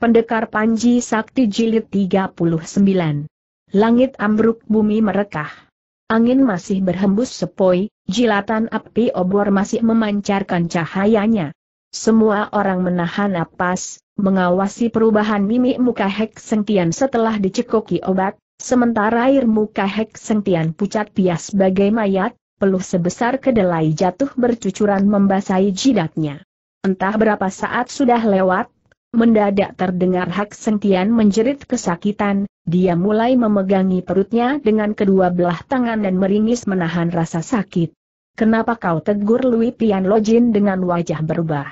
Pendekar Panji Sakti Jilid 39. Langit ambruk bumi merekah. Angin masih berhembus sepoi, jilatan api obor masih memancarkan cahayanya. Semua orang menahan napas, mengawasi perubahan mimik muka Hek Sengtian setelah dicekoki obat, sementara air muka Hek Sengtian pucat pias bagai mayat, peluh sebesar kedelai jatuh bercucuran membasahi jidatnya. Entah berapa saat sudah lewat, Mendadak terdengar Hak Sentian menjerit kesakitan, dia mulai memegangi perutnya dengan kedua belah tangan dan meringis menahan rasa sakit. Kenapa kau tegur Lui Pian Lojin dengan wajah berubah?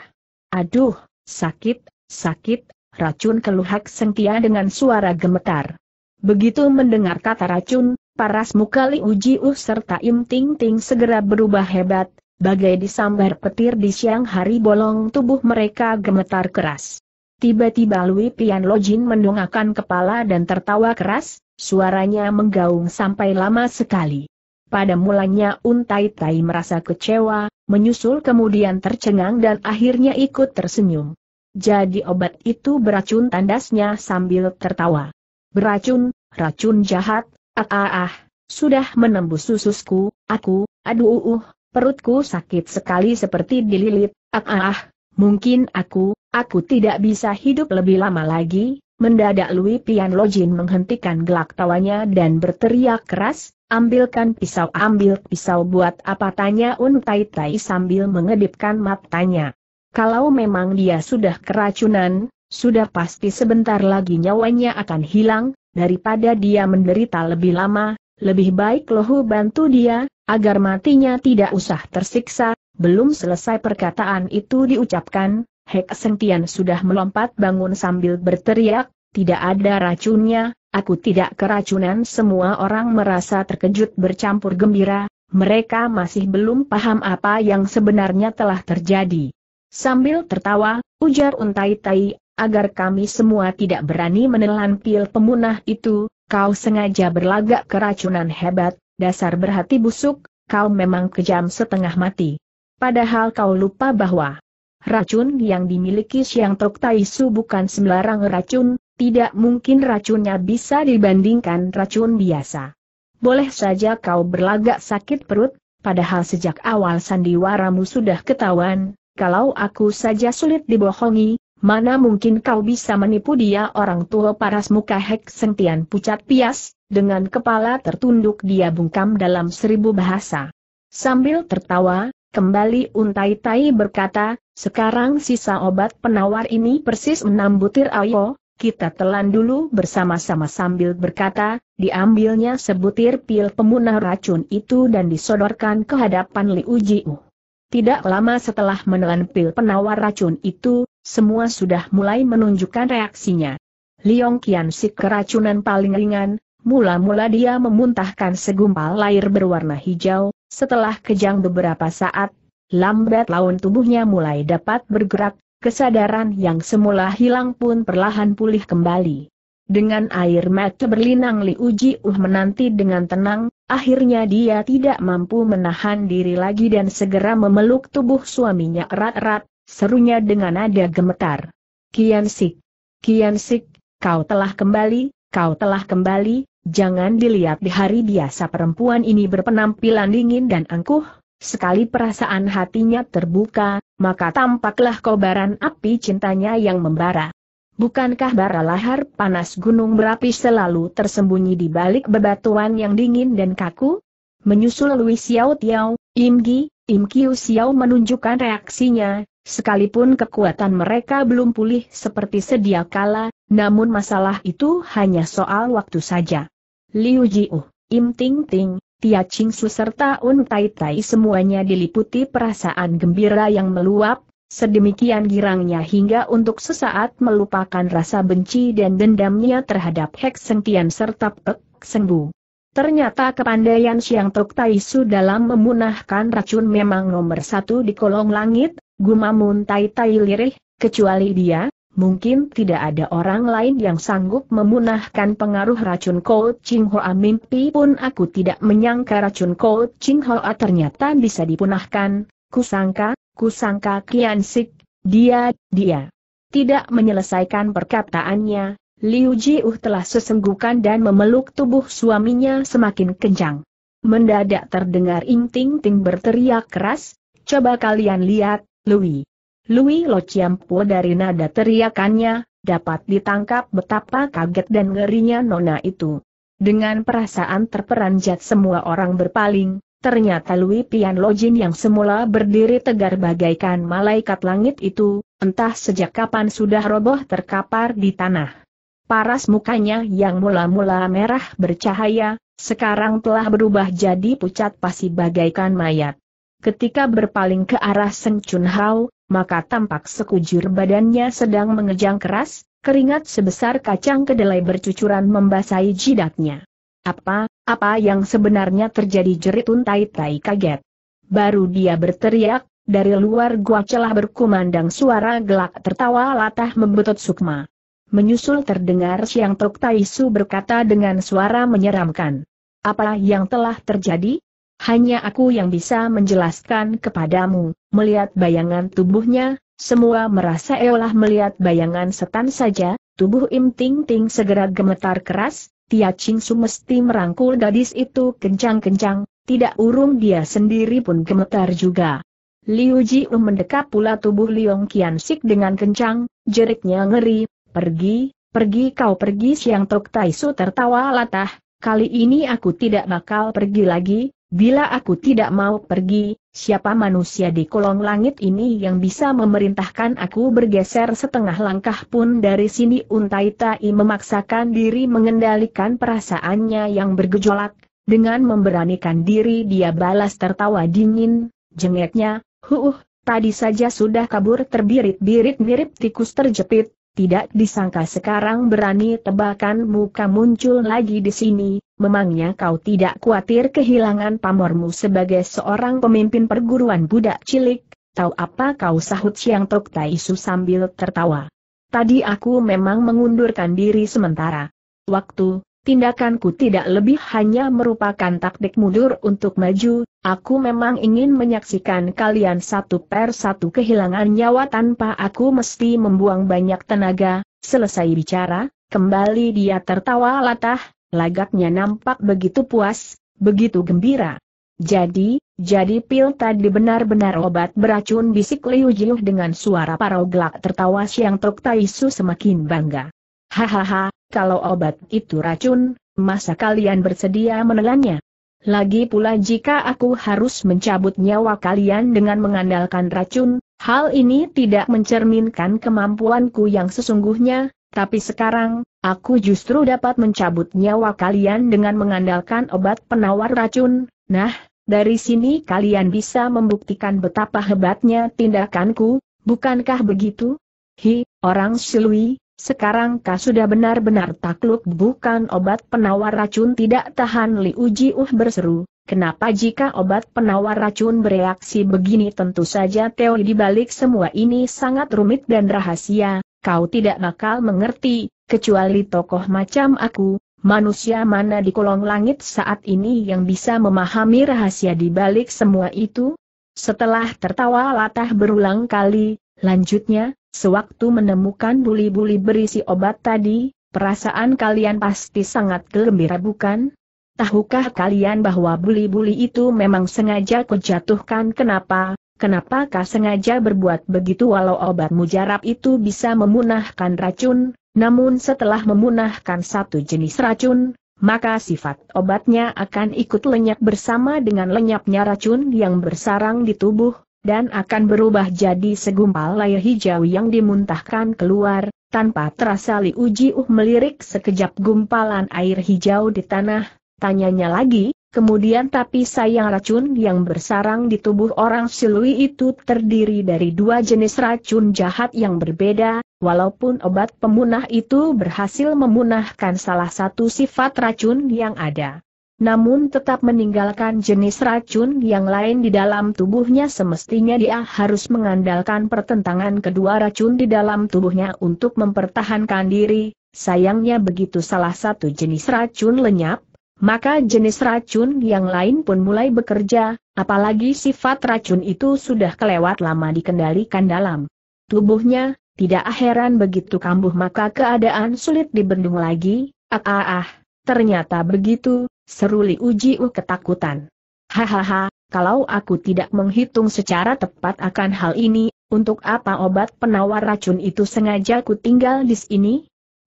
Aduh, sakit, sakit, racun keluh Hak Sentian dengan suara gemetar. Begitu mendengar kata racun, paras muka Li Uji Uh serta Im Ting Ting segera berubah hebat, bagai disambar petir di siang hari bolong tubuh mereka gemetar keras. Tiba-tiba Lui Pian Lojin mendongakkan kepala dan tertawa keras, suaranya menggaung sampai lama sekali. Pada mulanya Untai Tai merasa kecewa, menyusul kemudian tercengang dan akhirnya ikut tersenyum. Jadi obat itu beracun tandasnya sambil tertawa. Beracun, racun jahat, ah ah ah, sudah menembus sususku, aku, aduh uh, perutku sakit sekali seperti dililit, ah ah ah, mungkin aku, Aku tidak bisa hidup lebih lama lagi, mendadak Lui Pian Lojin menghentikan gelak tawanya dan berteriak keras, ambilkan pisau ambil pisau buat apa tanya Un Tai Tai sambil mengedipkan matanya. Kalau memang dia sudah keracunan, sudah pasti sebentar lagi nyawanya akan hilang, daripada dia menderita lebih lama, lebih baik lohu bantu dia, agar matinya tidak usah tersiksa, belum selesai perkataan itu diucapkan, Hek Sentian sudah melompat bangun sambil berteriak, tidak ada racunnya, aku tidak keracunan semua orang merasa terkejut bercampur gembira, mereka masih belum paham apa yang sebenarnya telah terjadi. Sambil tertawa, ujar Untai Tai, agar kami semua tidak berani menelan pil pemunah itu, kau sengaja berlagak keracunan hebat, dasar berhati busuk, kau memang kejam setengah mati. Padahal kau lupa bahwa racun yang dimiliki Siang Tok Tai Su bukan sembarang racun, tidak mungkin racunnya bisa dibandingkan racun biasa. Boleh saja kau berlagak sakit perut, padahal sejak awal sandiwaramu sudah ketahuan, kalau aku saja sulit dibohongi, mana mungkin kau bisa menipu dia orang tua paras muka Hek Sentian pucat pias, dengan kepala tertunduk dia bungkam dalam seribu bahasa. Sambil tertawa, kembali Untai Tai berkata, sekarang sisa obat penawar ini persis enam butir ayo, kita telan dulu bersama-sama sambil berkata, diambilnya sebutir pil pemunah racun itu dan disodorkan ke hadapan Li Jiu. Tidak lama setelah menelan pil penawar racun itu, semua sudah mulai menunjukkan reaksinya. Liong Kian si keracunan paling ringan, mula-mula dia memuntahkan segumpal air berwarna hijau, setelah kejang beberapa saat, Lambat laun tubuhnya mulai dapat bergerak, kesadaran yang semula hilang pun perlahan pulih kembali. Dengan air mata berlinang Li Uji Uh menanti dengan tenang, akhirnya dia tidak mampu menahan diri lagi dan segera memeluk tubuh suaminya erat-erat, serunya dengan nada gemetar. Kian Sik, Kian Sik, kau telah kembali, kau telah kembali, jangan dilihat di hari biasa perempuan ini berpenampilan dingin dan angkuh, Sekali perasaan hatinya terbuka, maka tampaklah kobaran api cintanya yang membara. Bukankah bara lahar panas gunung berapi selalu tersembunyi di balik bebatuan yang dingin dan kaku? Menyusul Lui Xiao Tiao, Im Gi, Im Kiu Xiao menunjukkan reaksinya, Sekalipun kekuatan mereka belum pulih seperti sedia kala, namun masalah itu hanya soal waktu saja. Liu Jiu, Im Ting Ting, Tia Ching Su serta Un Tai Tai semuanya diliputi perasaan gembira yang meluap, sedemikian girangnya hingga untuk sesaat melupakan rasa benci dan dendamnya terhadap Hek Tian serta Pek Bu. Ternyata kepandaian Siang Tok Tai Su dalam memunahkan racun memang nomor satu di kolong langit, gumamun Tai Tai lirih, kecuali dia, Mungkin tidak ada orang lain yang sanggup memunahkan pengaruh racun Ko Ching Hoa mimpi pun aku tidak menyangka racun Ko Ching Hoa ternyata bisa dipunahkan, kusangka, kusangka Kian Sik, dia, dia. Tidak menyelesaikan perkataannya, Liu Jiuh telah sesenggukan dan memeluk tubuh suaminya semakin kencang. Mendadak terdengar Ing Ting Ting berteriak keras, coba kalian lihat, Louis. Lui Lo Chiampo dari nada teriakannya, dapat ditangkap betapa kaget dan ngerinya nona itu. Dengan perasaan terperanjat semua orang berpaling, ternyata Lui Pian Lojin yang semula berdiri tegar bagaikan malaikat langit itu, entah sejak kapan sudah roboh terkapar di tanah. Paras mukanya yang mula-mula merah bercahaya, sekarang telah berubah jadi pucat pasi bagaikan mayat. Ketika berpaling ke arah Seng Chun Hao, maka tampak sekujur badannya sedang mengejang keras, keringat sebesar kacang kedelai bercucuran membasahi jidatnya. Apa, apa yang sebenarnya terjadi jerit untai tai kaget. Baru dia berteriak, dari luar gua celah berkumandang suara gelak tertawa latah membetot sukma. Menyusul terdengar Siang Tok Taisu berkata dengan suara menyeramkan. Apa yang telah terjadi? Hanya aku yang bisa menjelaskan kepadamu, melihat bayangan tubuhnya, semua merasa eolah melihat bayangan setan saja, tubuh Im Ting Ting segera gemetar keras, Tia Ching Su mesti merangkul gadis itu kencang-kencang, tidak urung dia sendiri pun gemetar juga. Liu Ji mendekap pula tubuh Liong Kian Sik dengan kencang, jeriknya ngeri, pergi, pergi kau pergi Siang Tok Tai Su tertawa latah, kali ini aku tidak bakal pergi lagi, Bila aku tidak mau pergi, siapa manusia di kolong langit ini yang bisa memerintahkan aku bergeser setengah langkah pun dari sini Untai Tai memaksakan diri mengendalikan perasaannya yang bergejolak, dengan memberanikan diri dia balas tertawa dingin, jengeknya, huuh, tadi saja sudah kabur terbirit-birit mirip tikus terjepit, tidak disangka sekarang berani tebakan muka muncul lagi di sini, memangnya kau tidak khawatir kehilangan pamormu sebagai seorang pemimpin perguruan budak cilik, tahu apa kau sahut Siang Tok Taisu sambil tertawa. Tadi aku memang mengundurkan diri sementara. Waktu, tindakanku tidak lebih hanya merupakan taktik mundur untuk maju, aku memang ingin menyaksikan kalian satu per satu kehilangan nyawa tanpa aku mesti membuang banyak tenaga, selesai bicara, kembali dia tertawa latah, lagaknya nampak begitu puas, begitu gembira. Jadi, jadi pil tadi benar-benar obat beracun bisik Liu Jiuh dengan suara parau gelak tertawa Siang Tok Taishu semakin bangga. Hahaha, kalau obat itu racun, masa kalian bersedia menelannya? Lagi pula jika aku harus mencabut nyawa kalian dengan mengandalkan racun, hal ini tidak mencerminkan kemampuanku yang sesungguhnya, tapi sekarang, aku justru dapat mencabut nyawa kalian dengan mengandalkan obat penawar racun. Nah, dari sini kalian bisa membuktikan betapa hebatnya tindakanku, bukankah begitu? Hi, orang silui, sekarang kau sudah benar-benar takluk bukan obat penawar racun tidak tahan Li Uji Uh berseru, kenapa jika obat penawar racun bereaksi begini tentu saja teori dibalik semua ini sangat rumit dan rahasia, kau tidak bakal mengerti, kecuali tokoh macam aku, manusia mana di kolong langit saat ini yang bisa memahami rahasia dibalik semua itu? Setelah tertawa latah berulang kali, lanjutnya, Sewaktu menemukan buli-buli berisi obat tadi, perasaan kalian pasti sangat gembira bukan? Tahukah kalian bahwa buli-buli itu memang sengaja kujatuhkan kenapa? Kenapakah sengaja berbuat begitu walau obat mujarab itu bisa memunahkan racun, namun setelah memunahkan satu jenis racun, maka sifat obatnya akan ikut lenyap bersama dengan lenyapnya racun yang bersarang di tubuh, dan akan berubah jadi segumpal layar hijau yang dimuntahkan keluar, tanpa terasa Liu Jiuh melirik sekejap gumpalan air hijau di tanah, tanyanya lagi, kemudian tapi sayang racun yang bersarang di tubuh orang silui itu terdiri dari dua jenis racun jahat yang berbeda, walaupun obat pemunah itu berhasil memunahkan salah satu sifat racun yang ada namun tetap meninggalkan jenis racun yang lain di dalam tubuhnya semestinya dia harus mengandalkan pertentangan kedua racun di dalam tubuhnya untuk mempertahankan diri, sayangnya begitu salah satu jenis racun lenyap, maka jenis racun yang lain pun mulai bekerja, apalagi sifat racun itu sudah kelewat lama dikendalikan dalam tubuhnya, tidak heran begitu kambuh maka keadaan sulit dibendung lagi, ah ah ah, ternyata begitu, Seru Li Ujiu ketakutan. Hahaha, kalau aku tidak menghitung secara tepat akan hal ini, untuk apa obat penawar racun itu sengaja ku tinggal di sini?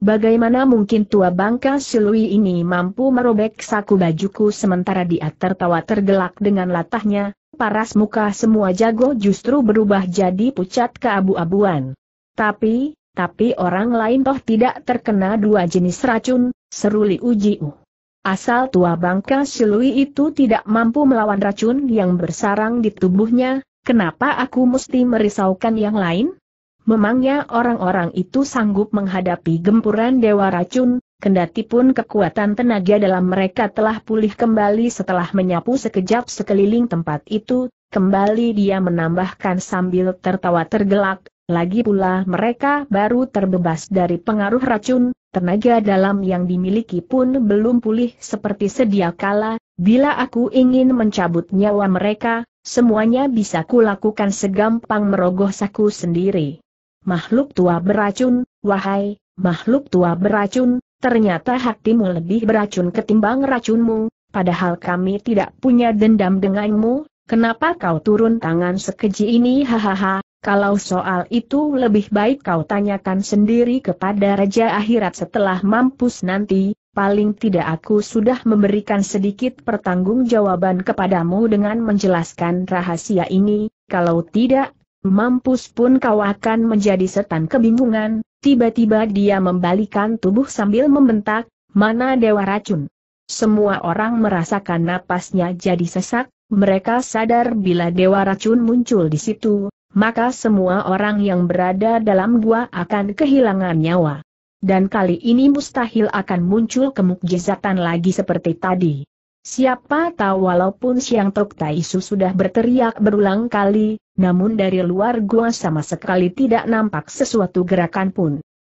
Bagaimana mungkin tua bangka Silui ini mampu merobek saku bajuku sementara dia tertawa tergelak dengan latahnya, paras muka semua jago justru berubah jadi pucat keabu-abuan. Tapi, tapi orang lain toh tidak terkena dua jenis racun, seruli ujiu. Asal tua bangka Silui itu tidak mampu melawan racun yang bersarang di tubuhnya, kenapa aku mesti merisaukan yang lain? Memangnya orang-orang itu sanggup menghadapi gempuran dewa racun, kendati pun kekuatan tenaga dalam mereka telah pulih kembali setelah menyapu sekejap sekeliling tempat itu, kembali dia menambahkan sambil tertawa tergelak, lagi pula mereka baru terbebas dari pengaruh racun, tenaga dalam yang dimiliki pun belum pulih seperti sedia kala, bila aku ingin mencabut nyawa mereka, semuanya bisa kulakukan segampang merogoh saku sendiri. Makhluk tua beracun, wahai, makhluk tua beracun, ternyata hatimu lebih beracun ketimbang racunmu, padahal kami tidak punya dendam denganmu, kenapa kau turun tangan sekeji ini hahaha, kalau soal itu lebih baik kau tanyakan sendiri kepada Raja Akhirat setelah mampus nanti, paling tidak aku sudah memberikan sedikit pertanggungjawaban kepadamu dengan menjelaskan rahasia ini, kalau tidak, mampus pun kau akan menjadi setan kebingungan, tiba-tiba dia membalikan tubuh sambil membentak, mana dewa racun. Semua orang merasakan napasnya jadi sesak, mereka sadar bila dewa racun muncul di situ, maka semua orang yang berada dalam gua akan kehilangan nyawa. Dan kali ini mustahil akan muncul kemukjizatan lagi seperti tadi. Siapa tahu walaupun Siang Tok Taisu sudah berteriak berulang kali, namun dari luar gua sama sekali tidak nampak sesuatu gerakan pun.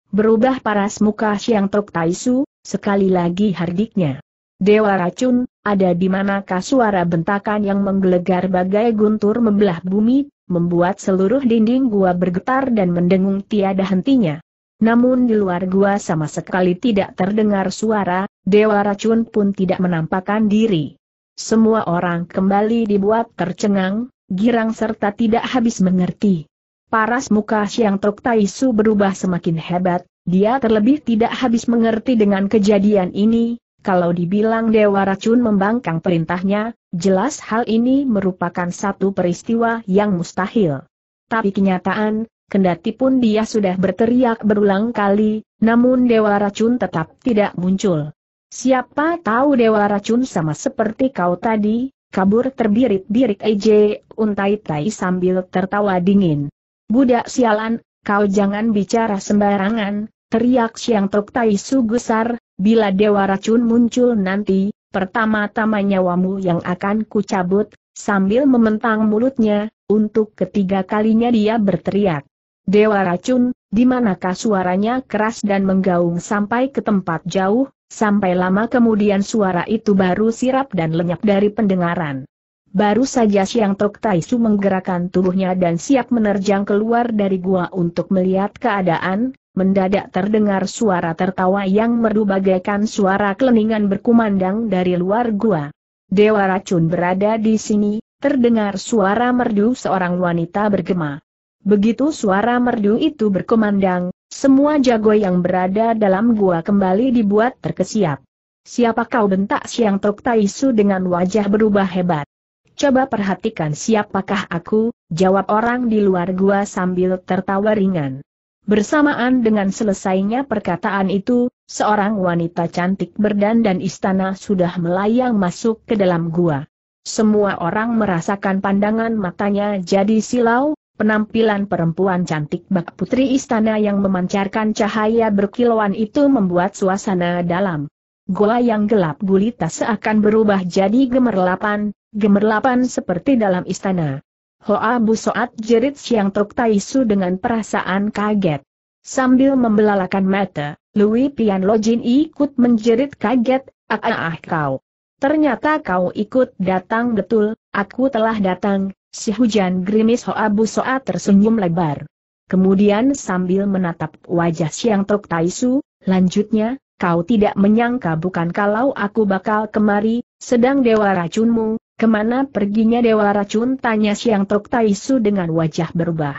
Berubah paras muka Siang Tok Taisu, sekali lagi hardiknya. Dewa racun, ada di manakah suara bentakan yang menggelegar bagai guntur membelah bumi, membuat seluruh dinding gua bergetar dan mendengung tiada hentinya. Namun di luar gua sama sekali tidak terdengar suara, Dewa Racun pun tidak menampakkan diri. Semua orang kembali dibuat tercengang, girang serta tidak habis mengerti. Paras muka Siang Tok Taisu berubah semakin hebat, dia terlebih tidak habis mengerti dengan kejadian ini, kalau dibilang Dewa Racun membangkang perintahnya, jelas hal ini merupakan satu peristiwa yang mustahil. Tapi kenyataan, kendati pun dia sudah berteriak berulang kali, namun Dewa Racun tetap tidak muncul. Siapa tahu Dewa Racun sama seperti kau tadi, kabur terbirit-birit EJ, untai tai sambil tertawa dingin. Budak sialan, kau jangan bicara sembarangan, teriak Siang Tok Tai gusar, Bila dewa racun muncul nanti, pertama-tama nyawamu yang akan kucabut, sambil mementang mulutnya, untuk ketiga kalinya dia berteriak. Dewa racun, di manakah suaranya keras dan menggaung sampai ke tempat jauh, sampai lama kemudian suara itu baru sirap dan lenyap dari pendengaran. Baru saja Siang Tok Taisu menggerakkan tubuhnya dan siap menerjang keluar dari gua untuk melihat keadaan, mendadak terdengar suara tertawa yang merdu bagaikan suara keleningan berkumandang dari luar gua. Dewa racun berada di sini, terdengar suara merdu seorang wanita bergema. Begitu suara merdu itu berkumandang, semua jago yang berada dalam gua kembali dibuat terkesiap. Siapa kau bentak Siang Tok Taisu dengan wajah berubah hebat. Coba perhatikan siapakah aku, jawab orang di luar gua sambil tertawa ringan. Bersamaan dengan selesainya perkataan itu, seorang wanita cantik berdandan istana sudah melayang masuk ke dalam gua. Semua orang merasakan pandangan matanya jadi silau, penampilan perempuan cantik bak putri istana yang memancarkan cahaya berkilauan itu membuat suasana dalam. gua yang gelap gulita seakan berubah jadi gemerlapan, gemerlapan seperti dalam istana. Hoa Soat jerit Siang Tok Su dengan perasaan kaget. Sambil membelalakan mata, Lui Pian Lojin ikut menjerit kaget, ah, ah, ah kau. Ternyata kau ikut datang betul, aku telah datang, si hujan gerimis Hoa Soat tersenyum lebar. Kemudian sambil menatap wajah Siang Tok Su, lanjutnya, kau tidak menyangka bukan kalau aku bakal kemari, sedang dewa racunmu, Kemana perginya Dewa Racun? Tanya Siang Tok Taisu dengan wajah berubah.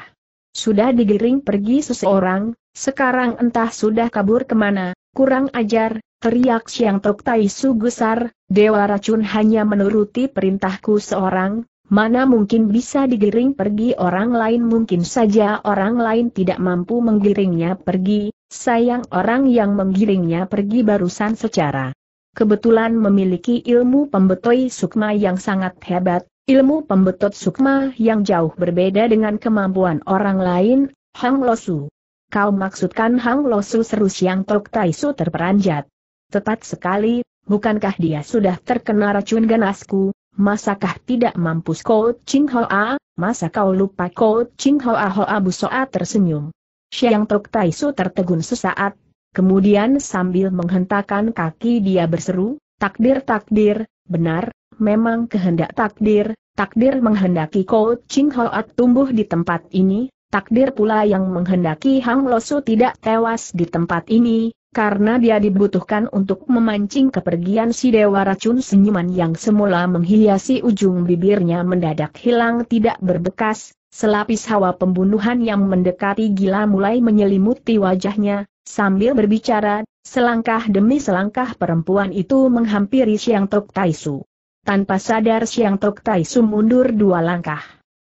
Sudah digiring pergi seseorang, sekarang entah sudah kabur kemana, kurang ajar, teriak Siang Tok Taisu gusar, Dewa Racun hanya menuruti perintahku seorang, Mana mungkin bisa digiring pergi orang lain mungkin saja orang lain tidak mampu menggiringnya pergi, sayang orang yang menggiringnya pergi barusan secara kebetulan memiliki ilmu pembetoi sukma yang sangat hebat, ilmu pembetot sukma yang jauh berbeda dengan kemampuan orang lain, Hang Losu. Kau maksudkan Hang Losu seru Siang Tok Taisu terperanjat. Tepat sekali, bukankah dia sudah terkena racun ganasku, Masakah tidak mampus kau Ching Hoa, masa kau lupa kau Ching Hoa Hoa Soa tersenyum. Siang Tok Taisu tertegun sesaat, Kemudian sambil menghentakkan kaki dia berseru, takdir takdir, benar, memang kehendak takdir, takdir menghendaki Ko Ching Hoat tumbuh di tempat ini, takdir pula yang menghendaki Hang Losu tidak tewas di tempat ini, karena dia dibutuhkan untuk memancing kepergian si dewa racun senyuman yang semula menghiasi ujung bibirnya mendadak hilang tidak berbekas, selapis hawa pembunuhan yang mendekati gila mulai menyelimuti wajahnya, Sambil berbicara, selangkah demi selangkah perempuan itu menghampiri Siang Tok Taisu. Tanpa sadar Siang Tok Taisu mundur dua langkah.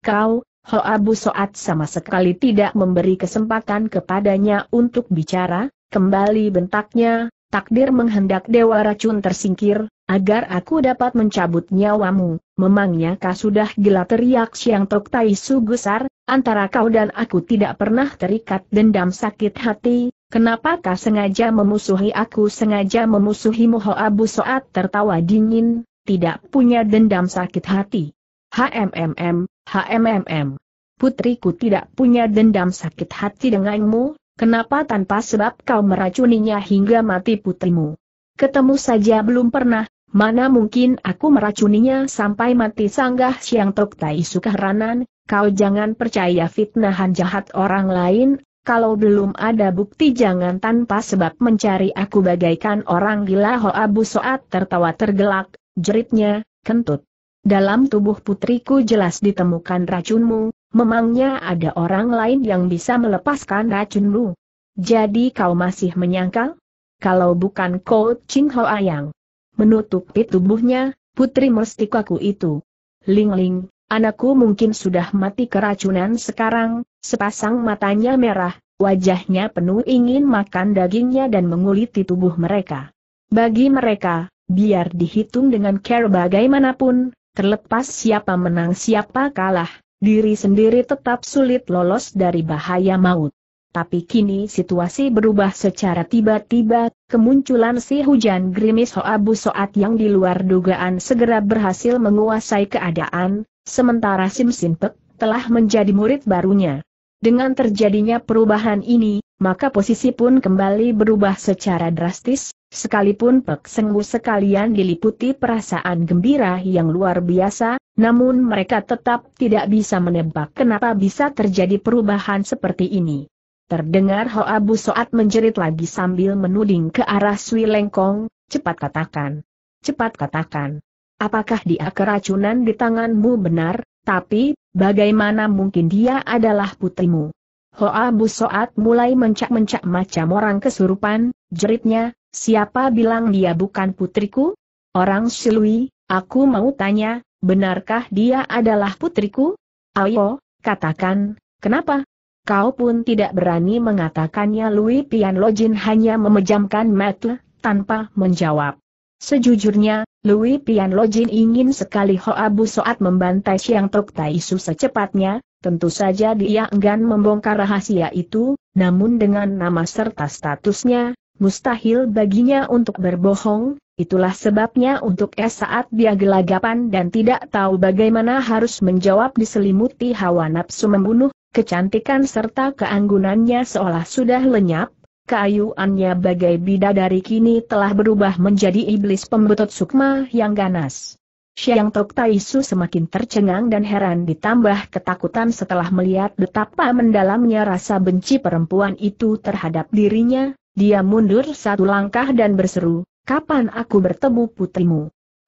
Kau, Ho Abu Soat sama sekali tidak memberi kesempatan kepadanya untuk bicara, kembali bentaknya, takdir menghendak Dewa Racun tersingkir, agar aku dapat mencabut nyawamu, memangnya kau sudah gila teriak Siang Tok Taisu gusar, antara kau dan aku tidak pernah terikat dendam sakit hati, Kenapa Kenapakah sengaja memusuhi aku sengaja memusuhi Ho Abu Soat tertawa dingin, tidak punya dendam sakit hati. HMMM, HMMM. Putriku tidak punya dendam sakit hati denganmu, kenapa tanpa sebab kau meracuninya hingga mati putrimu? Ketemu saja belum pernah, mana mungkin aku meracuninya sampai mati sanggah siang tok tai sukaranan, kau jangan percaya fitnahan jahat orang lain, kalau belum ada bukti jangan tanpa sebab mencari aku bagaikan orang gila Ho Abu Soat tertawa tergelak, jeritnya, kentut. Dalam tubuh putriku jelas ditemukan racunmu, memangnya ada orang lain yang bisa melepaskan racunmu. Jadi kau masih menyangkal? Kalau bukan kau Ching Ho Ayang. Menutupi tubuhnya, putri mustikaku itu. Ling Ling, anakku mungkin sudah mati keracunan sekarang, Sepasang matanya merah, wajahnya penuh ingin makan dagingnya dan menguliti tubuh mereka. Bagi mereka, biar dihitung dengan care bagaimanapun, terlepas siapa menang siapa kalah, diri sendiri tetap sulit lolos dari bahaya maut. Tapi kini situasi berubah secara tiba-tiba, kemunculan si hujan gerimis Hoabu Soat yang di luar dugaan segera berhasil menguasai keadaan, sementara Sim telah menjadi murid barunya. Dengan terjadinya perubahan ini, maka posisi pun kembali berubah secara drastis, sekalipun Pek Sengwu sekalian diliputi perasaan gembira yang luar biasa, namun mereka tetap tidak bisa menebak kenapa bisa terjadi perubahan seperti ini. Terdengar Hoa Bu Soat menjerit lagi sambil menuding ke arah Sui Lengkong, cepat katakan. Cepat katakan. Apakah dia keracunan di tanganmu benar? Tapi, bagaimana mungkin dia adalah putrimu? Hoa Soat mulai mencak-mencak macam orang kesurupan, jeritnya, siapa bilang dia bukan putriku? Orang Silwi, aku mau tanya, benarkah dia adalah putriku? Ayo, katakan, kenapa? Kau pun tidak berani mengatakannya Lui Pian Lojin hanya memejamkan mata, tanpa menjawab. Sejujurnya, Louis Pian Lojin ingin sekali Hoa Bu Soat membantai Siang Tok Taisu secepatnya, tentu saja dia enggan membongkar rahasia itu, namun dengan nama serta statusnya, mustahil baginya untuk berbohong, itulah sebabnya untuk es saat dia gelagapan dan tidak tahu bagaimana harus menjawab diselimuti hawa nafsu membunuh, kecantikan serta keanggunannya seolah sudah lenyap, Keayuannya bagai bidadari kini telah berubah menjadi iblis pembetut sukma yang ganas. Siang Tok Taisu semakin tercengang dan heran ditambah ketakutan setelah melihat betapa mendalamnya rasa benci perempuan itu terhadap dirinya, dia mundur satu langkah dan berseru, kapan aku bertemu putrimu?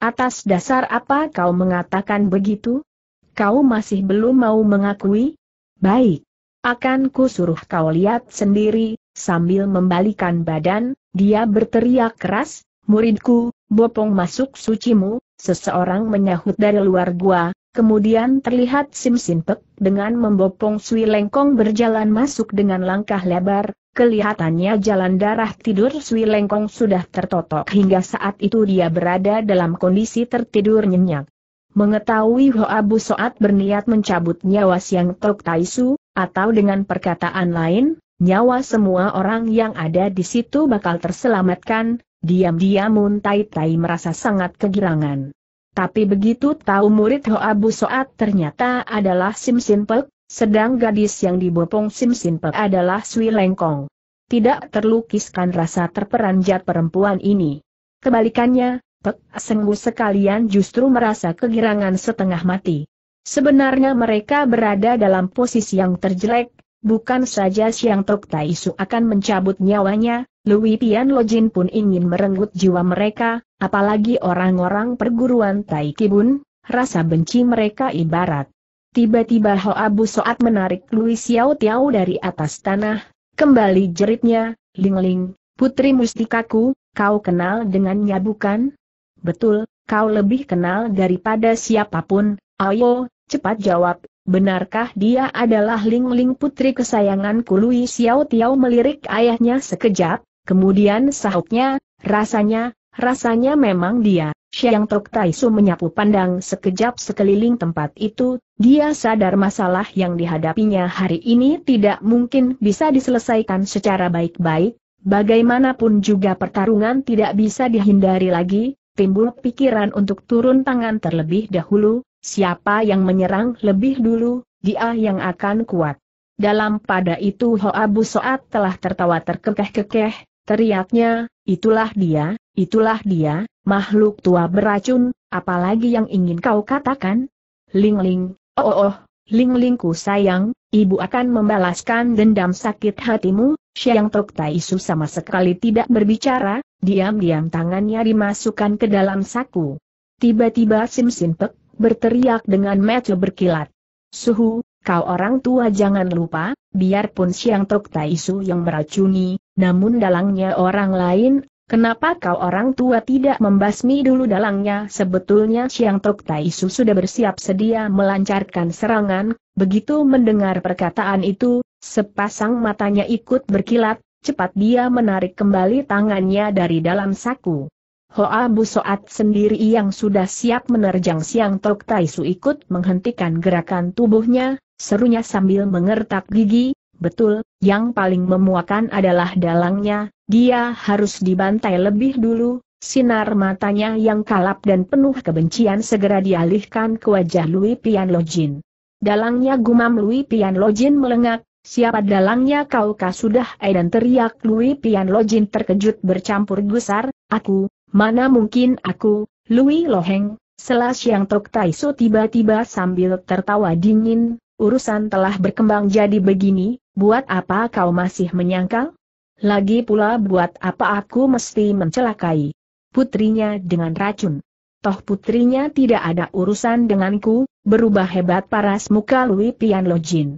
Atas dasar apa kau mengatakan begitu? Kau masih belum mau mengakui? Baik. Akan ku suruh kau lihat sendiri, Sambil membalikan badan, dia berteriak keras, Muridku, bopong masuk sucimu, seseorang menyahut dari luar gua, kemudian terlihat Sim Sinpek dengan membopong Sui Lengkong berjalan masuk dengan langkah lebar, kelihatannya jalan darah tidur Sui Lengkong sudah tertotok hingga saat itu dia berada dalam kondisi tertidur nyenyak. Mengetahui Hoa Bu Soat berniat mencabut nyawa Siang Tok Taisu, atau dengan perkataan lain, Nyawa semua orang yang ada di situ bakal terselamatkan, diam-diam Mun Tai merasa sangat kegirangan. Tapi begitu tahu murid Hoa Bu Soat ternyata adalah Sim Sin sedang gadis yang dibopong Sim Sin adalah Sui Lengkong. Tidak terlukiskan rasa terperanjat perempuan ini. Kebalikannya, Pek Senggu sekalian justru merasa kegirangan setengah mati. Sebenarnya mereka berada dalam posisi yang terjelek, Bukan saja Siang Tok Su akan mencabut nyawanya, Lui Pian Lojin pun ingin merenggut jiwa mereka, apalagi orang-orang perguruan Tai Kibun, rasa benci mereka ibarat. Tiba-tiba Ho Abu Soat menarik Lui Xiao Tiao dari atas tanah, kembali jeritnya, Ling Ling, putri mustikaku, kau kenal dengannya bukan? Betul, kau lebih kenal daripada siapapun, ayo, cepat jawab, benarkah dia adalah Ling Ling putri Kesayangan Kului Xiao Tiao melirik ayahnya sekejap, kemudian sahutnya, rasanya, rasanya memang dia. Xiang Tok Taisu menyapu pandang sekejap sekeliling tempat itu, dia sadar masalah yang dihadapinya hari ini tidak mungkin bisa diselesaikan secara baik-baik, bagaimanapun juga pertarungan tidak bisa dihindari lagi, timbul pikiran untuk turun tangan terlebih dahulu, Siapa yang menyerang lebih dulu, dia yang akan kuat. Dalam pada itu Ho Abu Soat telah tertawa terkekeh-kekeh, teriaknya, itulah dia, itulah dia, makhluk tua beracun, apalagi yang ingin kau katakan? Ling-ling, oh oh, oh ling-lingku sayang, ibu akan membalaskan dendam sakit hatimu, Siang Tok Taisu sama sekali tidak berbicara, diam-diam tangannya dimasukkan ke dalam saku. Tiba-tiba Sim Sin Pek berteriak dengan mata berkilat. Suhu, kau orang tua jangan lupa, biarpun Siang Tok Taisu yang meracuni, namun dalangnya orang lain, kenapa kau orang tua tidak membasmi dulu dalangnya? Sebetulnya Siang Tok Taisu sudah bersiap sedia melancarkan serangan, begitu mendengar perkataan itu, sepasang matanya ikut berkilat, cepat dia menarik kembali tangannya dari dalam saku. Hoa Soat sendiri yang sudah siap menerjang Siang Tok Taisu ikut menghentikan gerakan tubuhnya, serunya sambil mengertak gigi, betul, yang paling memuakan adalah dalangnya, dia harus dibantai lebih dulu, sinar matanya yang kalap dan penuh kebencian segera dialihkan ke wajah Lui Pian Lojin. Dalangnya gumam Lui Pian Lojin melengak, Siapa dalangnya kau kah sudah dan teriak Lui Pian Lojin terkejut bercampur gusar, aku, Mana mungkin aku, Louis Loheng, selas yang Tok Taiso tiba-tiba sambil tertawa dingin, urusan telah berkembang jadi begini, buat apa kau masih menyangkal? Lagi pula buat apa aku mesti mencelakai putrinya dengan racun? Toh putrinya tidak ada urusan denganku, berubah hebat paras muka Louis Pian Lojin.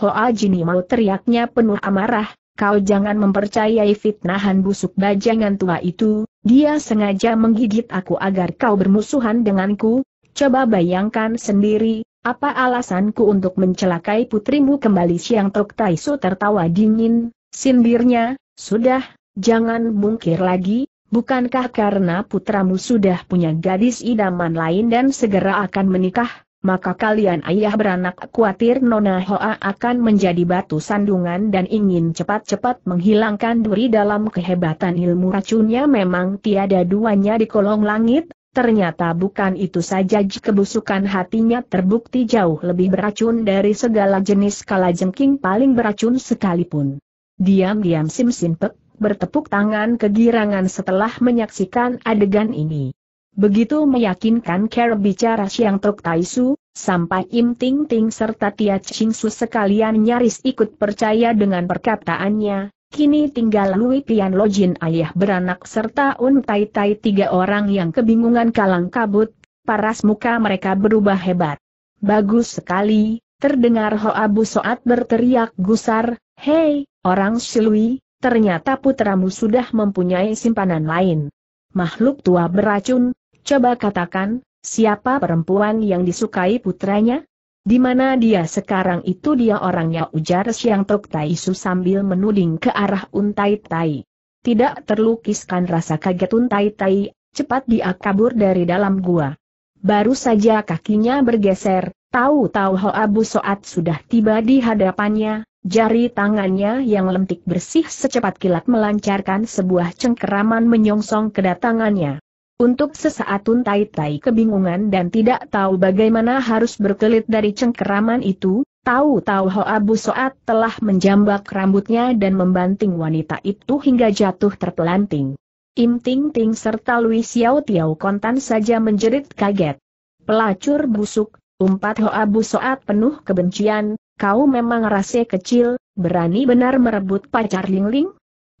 Hoa Jini mau teriaknya penuh amarah, Kau jangan mempercayai fitnahan busuk bajangan tua itu, dia sengaja menggigit aku agar kau bermusuhan denganku, coba bayangkan sendiri, apa alasanku untuk mencelakai putrimu kembali Siang Tok Taisu tertawa dingin, sindirnya, sudah, jangan mungkir lagi, bukankah karena putramu sudah punya gadis idaman lain dan segera akan menikah? maka kalian ayah beranak khawatir Nona Hoa akan menjadi batu sandungan dan ingin cepat-cepat menghilangkan duri dalam kehebatan ilmu racunnya memang tiada duanya di kolong langit, ternyata bukan itu saja kebusukan hatinya terbukti jauh lebih beracun dari segala jenis kalajengking paling beracun sekalipun. Diam-diam Sim Sin bertepuk tangan kegirangan setelah menyaksikan adegan ini. Begitu meyakinkan cara bicara Siang Tok Taisu, sampai Im Ting Ting serta Tia Ching Su sekalian nyaris ikut percaya dengan perkataannya, kini tinggal Lui Pian Jin ayah beranak serta Un Tai Tai tiga orang yang kebingungan kalang kabut, paras muka mereka berubah hebat. Bagus sekali, terdengar Ho Abu Soat berteriak gusar, Hei, orang Silui, ternyata putramu sudah mempunyai simpanan lain. Makhluk tua beracun, Coba katakan, siapa perempuan yang disukai putranya? Di mana dia sekarang itu dia orangnya ujar Siang Tok Tai Su sambil menuding ke arah Untai Tai. Tidak terlukiskan rasa kaget Untai Tai, cepat dia kabur dari dalam gua. Baru saja kakinya bergeser, tahu-tahu Ho Abu Soat sudah tiba di hadapannya, jari tangannya yang lentik bersih secepat kilat melancarkan sebuah cengkeraman menyongsong kedatangannya. Untuk sesaat Untai Tai kebingungan dan tidak tahu bagaimana harus berkelit dari cengkeraman itu, tahu-tahu Hoa Soat telah menjambak rambutnya dan membanting wanita itu hingga jatuh terpelanting. Im Ting Ting serta Lui Xiao Tiao kontan saja menjerit kaget. Pelacur busuk, umpat Hoa Soat penuh kebencian, kau memang rase kecil, berani benar merebut pacar Ling Ling?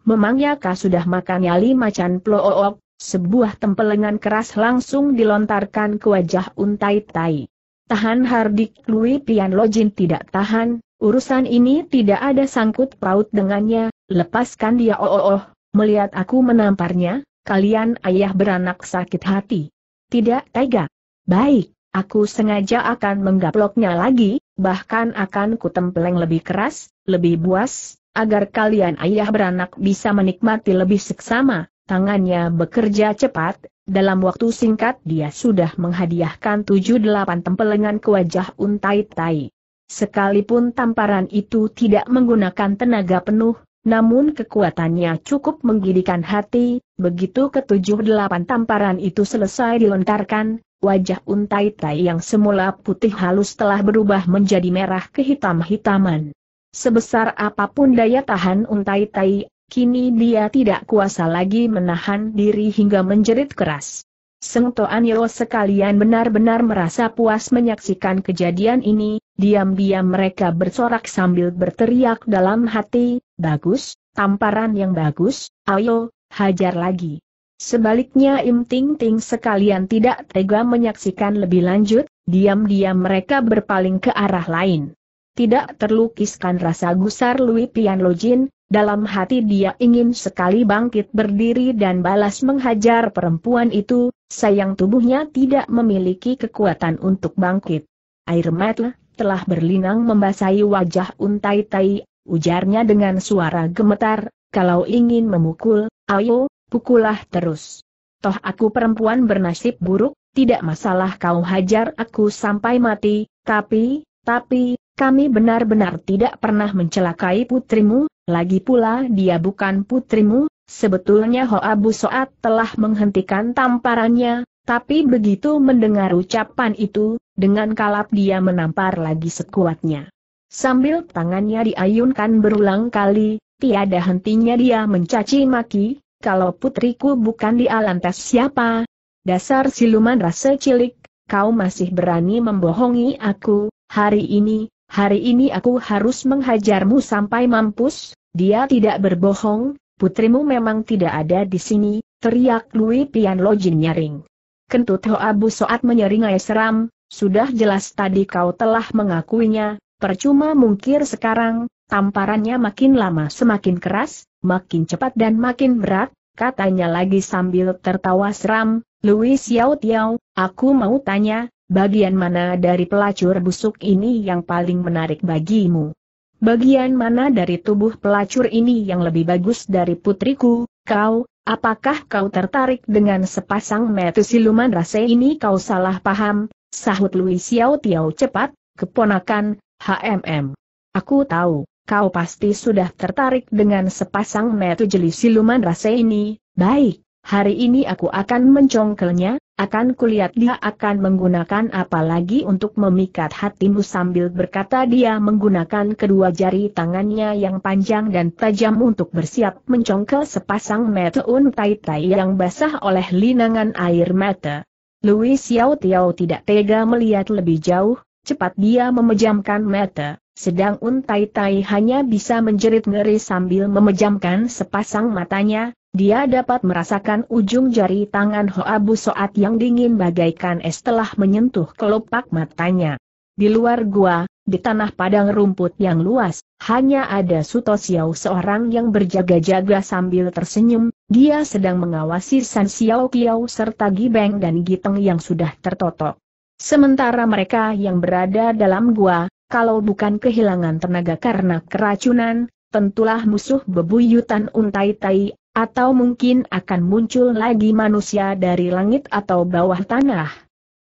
Memangnya kau sudah makan nyali macan plook? Sebuah tempelengan keras langsung dilontarkan ke wajah untai tai. Tahan Hardik Lui Pian Lojin tidak tahan, urusan ini tidak ada sangkut paut dengannya, lepaskan dia oh oh oh, melihat aku menamparnya, kalian ayah beranak sakit hati. Tidak tega. Baik, aku sengaja akan menggaploknya lagi, bahkan akan kutempeleng lebih keras, lebih buas, agar kalian ayah beranak bisa menikmati lebih seksama tangannya bekerja cepat, dalam waktu singkat dia sudah menghadiahkan tujuh delapan tempelengan ke wajah untai tai. Sekalipun tamparan itu tidak menggunakan tenaga penuh, namun kekuatannya cukup menggidikan hati, begitu ketujuh delapan tamparan itu selesai dilontarkan, wajah untai tai yang semula putih halus telah berubah menjadi merah kehitam-hitaman. Sebesar apapun daya tahan untai tai Kini dia tidak kuasa lagi menahan diri hingga menjerit keras. Seng Toan Yo sekalian benar-benar merasa puas menyaksikan kejadian ini, diam-diam mereka bersorak sambil berteriak dalam hati, bagus, tamparan yang bagus, ayo, hajar lagi. Sebaliknya Im Ting Ting sekalian tidak tega menyaksikan lebih lanjut, diam-diam mereka berpaling ke arah lain. Tidak terlukiskan rasa gusar Louis Pian Lojin, dalam hati dia ingin sekali bangkit berdiri dan balas menghajar perempuan itu, sayang tubuhnya tidak memiliki kekuatan untuk bangkit. Air mata telah berlinang membasahi wajah untai tai, ujarnya dengan suara gemetar, kalau ingin memukul, ayo, pukullah terus. Toh aku perempuan bernasib buruk, tidak masalah kau hajar aku sampai mati, tapi, tapi, kami benar-benar tidak pernah mencelakai putrimu, lagi pula dia bukan putrimu, sebetulnya Hoa Soat telah menghentikan tamparannya, tapi begitu mendengar ucapan itu, dengan kalap dia menampar lagi sekuatnya. Sambil tangannya diayunkan berulang kali, tiada hentinya dia mencaci maki, kalau putriku bukan di alantas siapa? Dasar siluman rasa cilik, kau masih berani membohongi aku, hari ini, hari ini aku harus menghajarmu sampai mampus, dia tidak berbohong, putrimu memang tidak ada di sini, teriak Lui Pian Lojin nyaring. Kentut Ho Abu Soat menyeringai seram, sudah jelas tadi kau telah mengakuinya, percuma mungkir sekarang, tamparannya makin lama semakin keras, makin cepat dan makin berat, katanya lagi sambil tertawa seram, Louis Xiao Tiao, aku mau tanya, bagian mana dari pelacur busuk ini yang paling menarik bagimu? Bagian mana dari tubuh pelacur ini yang lebih bagus dari putriku, kau, apakah kau tertarik dengan sepasang metu siluman rase ini kau salah paham, sahut Louis Xiao Tiao cepat, keponakan, HMM. Aku tahu, kau pasti sudah tertarik dengan sepasang metu jeli siluman rase ini, baik, hari ini aku akan mencongkelnya, akan kulihat dia akan menggunakan apa lagi untuk memikat hatimu sambil berkata dia menggunakan kedua jari tangannya yang panjang dan tajam untuk bersiap mencongkel sepasang meteun tai-tai yang basah oleh linangan air mata. Louis Yao Tiao tidak tega melihat lebih jauh, cepat dia memejamkan mata, sedang untai-tai hanya bisa menjerit ngeri sambil memejamkan sepasang matanya, dia dapat merasakan ujung jari tangan Hoabu Soat yang dingin bagaikan es telah menyentuh kelopak matanya. Di luar gua, di tanah padang rumput yang luas, hanya ada Suto Xiao seorang yang berjaga-jaga sambil tersenyum, dia sedang mengawasi San Xiao Kiao serta Gibeng dan Giteng yang sudah tertotok. Sementara mereka yang berada dalam gua, kalau bukan kehilangan tenaga karena keracunan, tentulah musuh bebuyutan untai-tai atau mungkin akan muncul lagi manusia dari langit atau bawah tanah.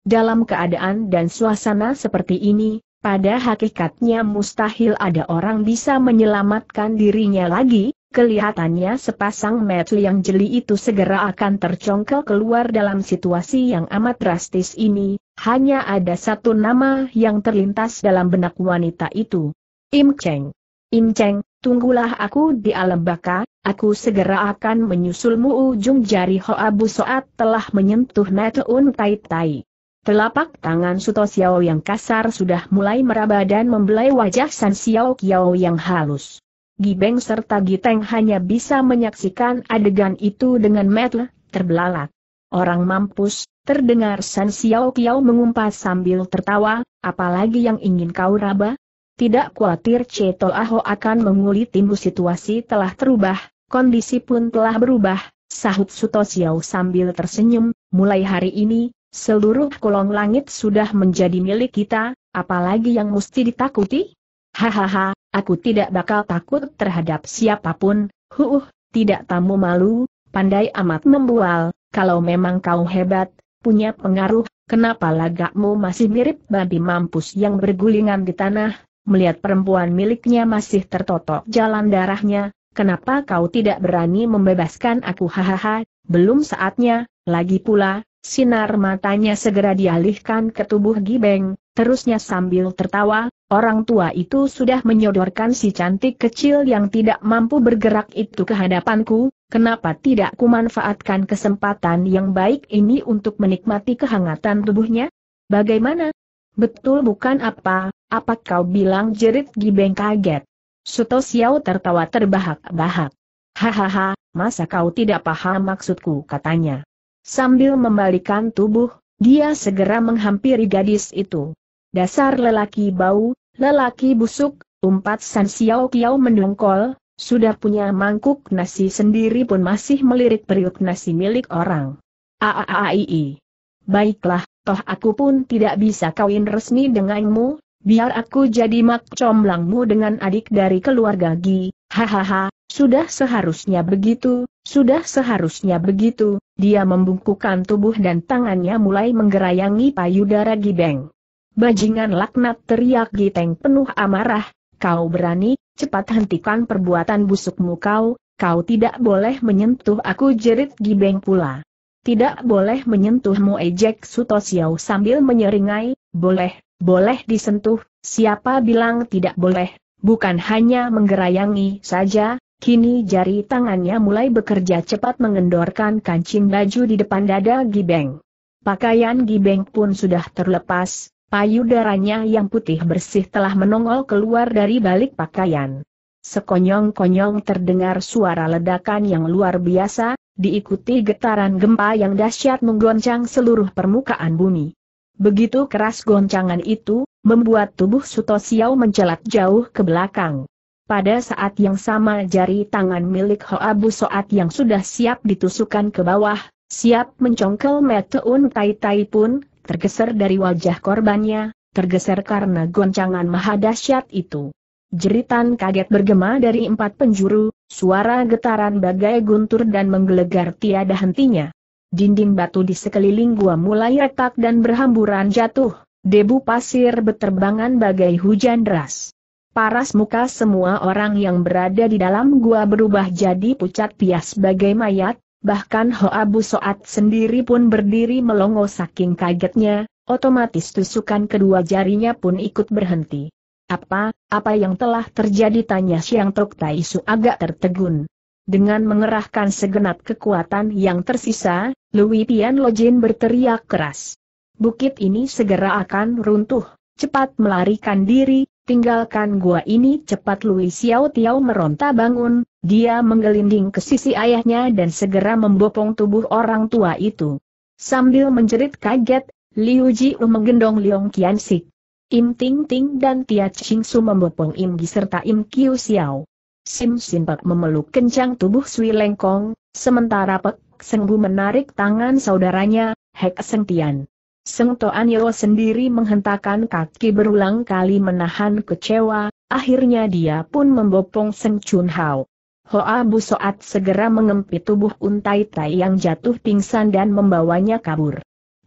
Dalam keadaan dan suasana seperti ini, pada hakikatnya mustahil ada orang bisa menyelamatkan dirinya lagi, kelihatannya sepasang metel yang jeli itu segera akan tercongkel keluar dalam situasi yang amat drastis ini, hanya ada satu nama yang terlintas dalam benak wanita itu. Im Cheng. Im Cheng, tunggulah aku di alam baka, Aku segera akan menyusulmu ujung jari Hoa Soat telah menyentuh Neteun Tai Tai. Telapak tangan Suto Xiao yang kasar sudah mulai meraba dan membelai wajah San Xiao Kiao yang halus. Gibeng serta Giteng hanya bisa menyaksikan adegan itu dengan metle, terbelalak. Orang mampus, terdengar San Xiao Kiao mengumpat sambil tertawa, apalagi yang ingin kau raba? Tidak khawatir Ceto Aho akan mengulitimu situasi telah terubah, Kondisi pun telah berubah, sahut Sutosiau sambil tersenyum, mulai hari ini, seluruh kolong langit sudah menjadi milik kita, apalagi yang mesti ditakuti? Hahaha, aku tidak bakal takut terhadap siapapun, huuh, tidak tamu malu, pandai amat membual, kalau memang kau hebat, punya pengaruh, kenapa lagakmu masih mirip babi mampus yang bergulingan di tanah, melihat perempuan miliknya masih tertotok jalan darahnya, kenapa kau tidak berani membebaskan aku hahaha, belum saatnya, lagi pula, sinar matanya segera dialihkan ke tubuh Gibeng, terusnya sambil tertawa, orang tua itu sudah menyodorkan si cantik kecil yang tidak mampu bergerak itu ke hadapanku, kenapa tidak kumanfaatkan kesempatan yang baik ini untuk menikmati kehangatan tubuhnya? Bagaimana? Betul bukan apa, apa kau bilang jerit Gibeng kaget. Suto Xiao tertawa terbahak-bahak. Hahaha, masa kau tidak paham maksudku katanya. Sambil membalikan tubuh, dia segera menghampiri gadis itu. Dasar lelaki bau, lelaki busuk, umpat San Xiao Kiao mendongkol, sudah punya mangkuk nasi sendiri pun masih melirik periuk nasi milik orang. Aaaii. Baiklah, toh aku pun tidak bisa kawin resmi denganmu, biar aku jadi mak comblangmu dengan adik dari keluarga Gi, hahaha, sudah seharusnya begitu, sudah seharusnya begitu, dia membungkukkan tubuh dan tangannya mulai menggerayangi payudara Gibeng. Bajingan laknat teriak Gi Giteng penuh amarah, kau berani, cepat hentikan perbuatan busukmu kau, kau tidak boleh menyentuh aku jerit Gibeng pula. Tidak boleh menyentuhmu ejek Sutosiau sambil menyeringai, boleh, boleh disentuh, siapa bilang tidak boleh, bukan hanya menggerayangi saja, kini jari tangannya mulai bekerja cepat mengendorkan kancing baju di depan dada Gibeng. Pakaian Gibeng pun sudah terlepas, payudaranya yang putih bersih telah menongol keluar dari balik pakaian. Sekonyong-konyong terdengar suara ledakan yang luar biasa, diikuti getaran gempa yang dahsyat menggoncang seluruh permukaan bumi. Begitu keras goncangan itu, membuat tubuh Suto Xiao mencelat jauh ke belakang. Pada saat yang sama jari tangan milik Ho Abu Soat yang sudah siap ditusukan ke bawah, siap mencongkel Meteun Tai Tai pun, tergeser dari wajah korbannya, tergeser karena goncangan maha dahsyat itu. Jeritan kaget bergema dari empat penjuru, suara getaran bagai guntur dan menggelegar tiada hentinya. Dinding batu di sekeliling gua mulai retak dan berhamburan jatuh, debu pasir berterbangan bagai hujan deras. Paras muka semua orang yang berada di dalam gua berubah jadi pucat pias bagai mayat, bahkan Hoabu Soat sendiri pun berdiri melongo saking kagetnya, otomatis tusukan kedua jarinya pun ikut berhenti. Apa, apa yang telah terjadi tanya Siang Tok Tai Su agak tertegun. Dengan mengerahkan segenap kekuatan yang tersisa, Louis Pian Lojin berteriak keras. Bukit ini segera akan runtuh, cepat melarikan diri, tinggalkan gua ini cepat Louis Xiao Tiao meronta bangun, dia menggelinding ke sisi ayahnya dan segera membopong tubuh orang tua itu. Sambil menjerit kaget, Liu Ji menggendong Liong Qian Sik. Im Ting Ting dan Tia Ching Su membopong Im Gi serta Im Kiu Xiao. Sim Simpak memeluk kencang tubuh Sui Lengkong, sementara Pek Sengbu menarik tangan saudaranya, Hek Sengtian. Seng Toan Yeo sendiri menghentakkan kaki berulang kali menahan kecewa, akhirnya dia pun membopong Seng Chun Hao. Hoa Bu Soat segera mengempit tubuh Untai Tai yang jatuh pingsan dan membawanya kabur.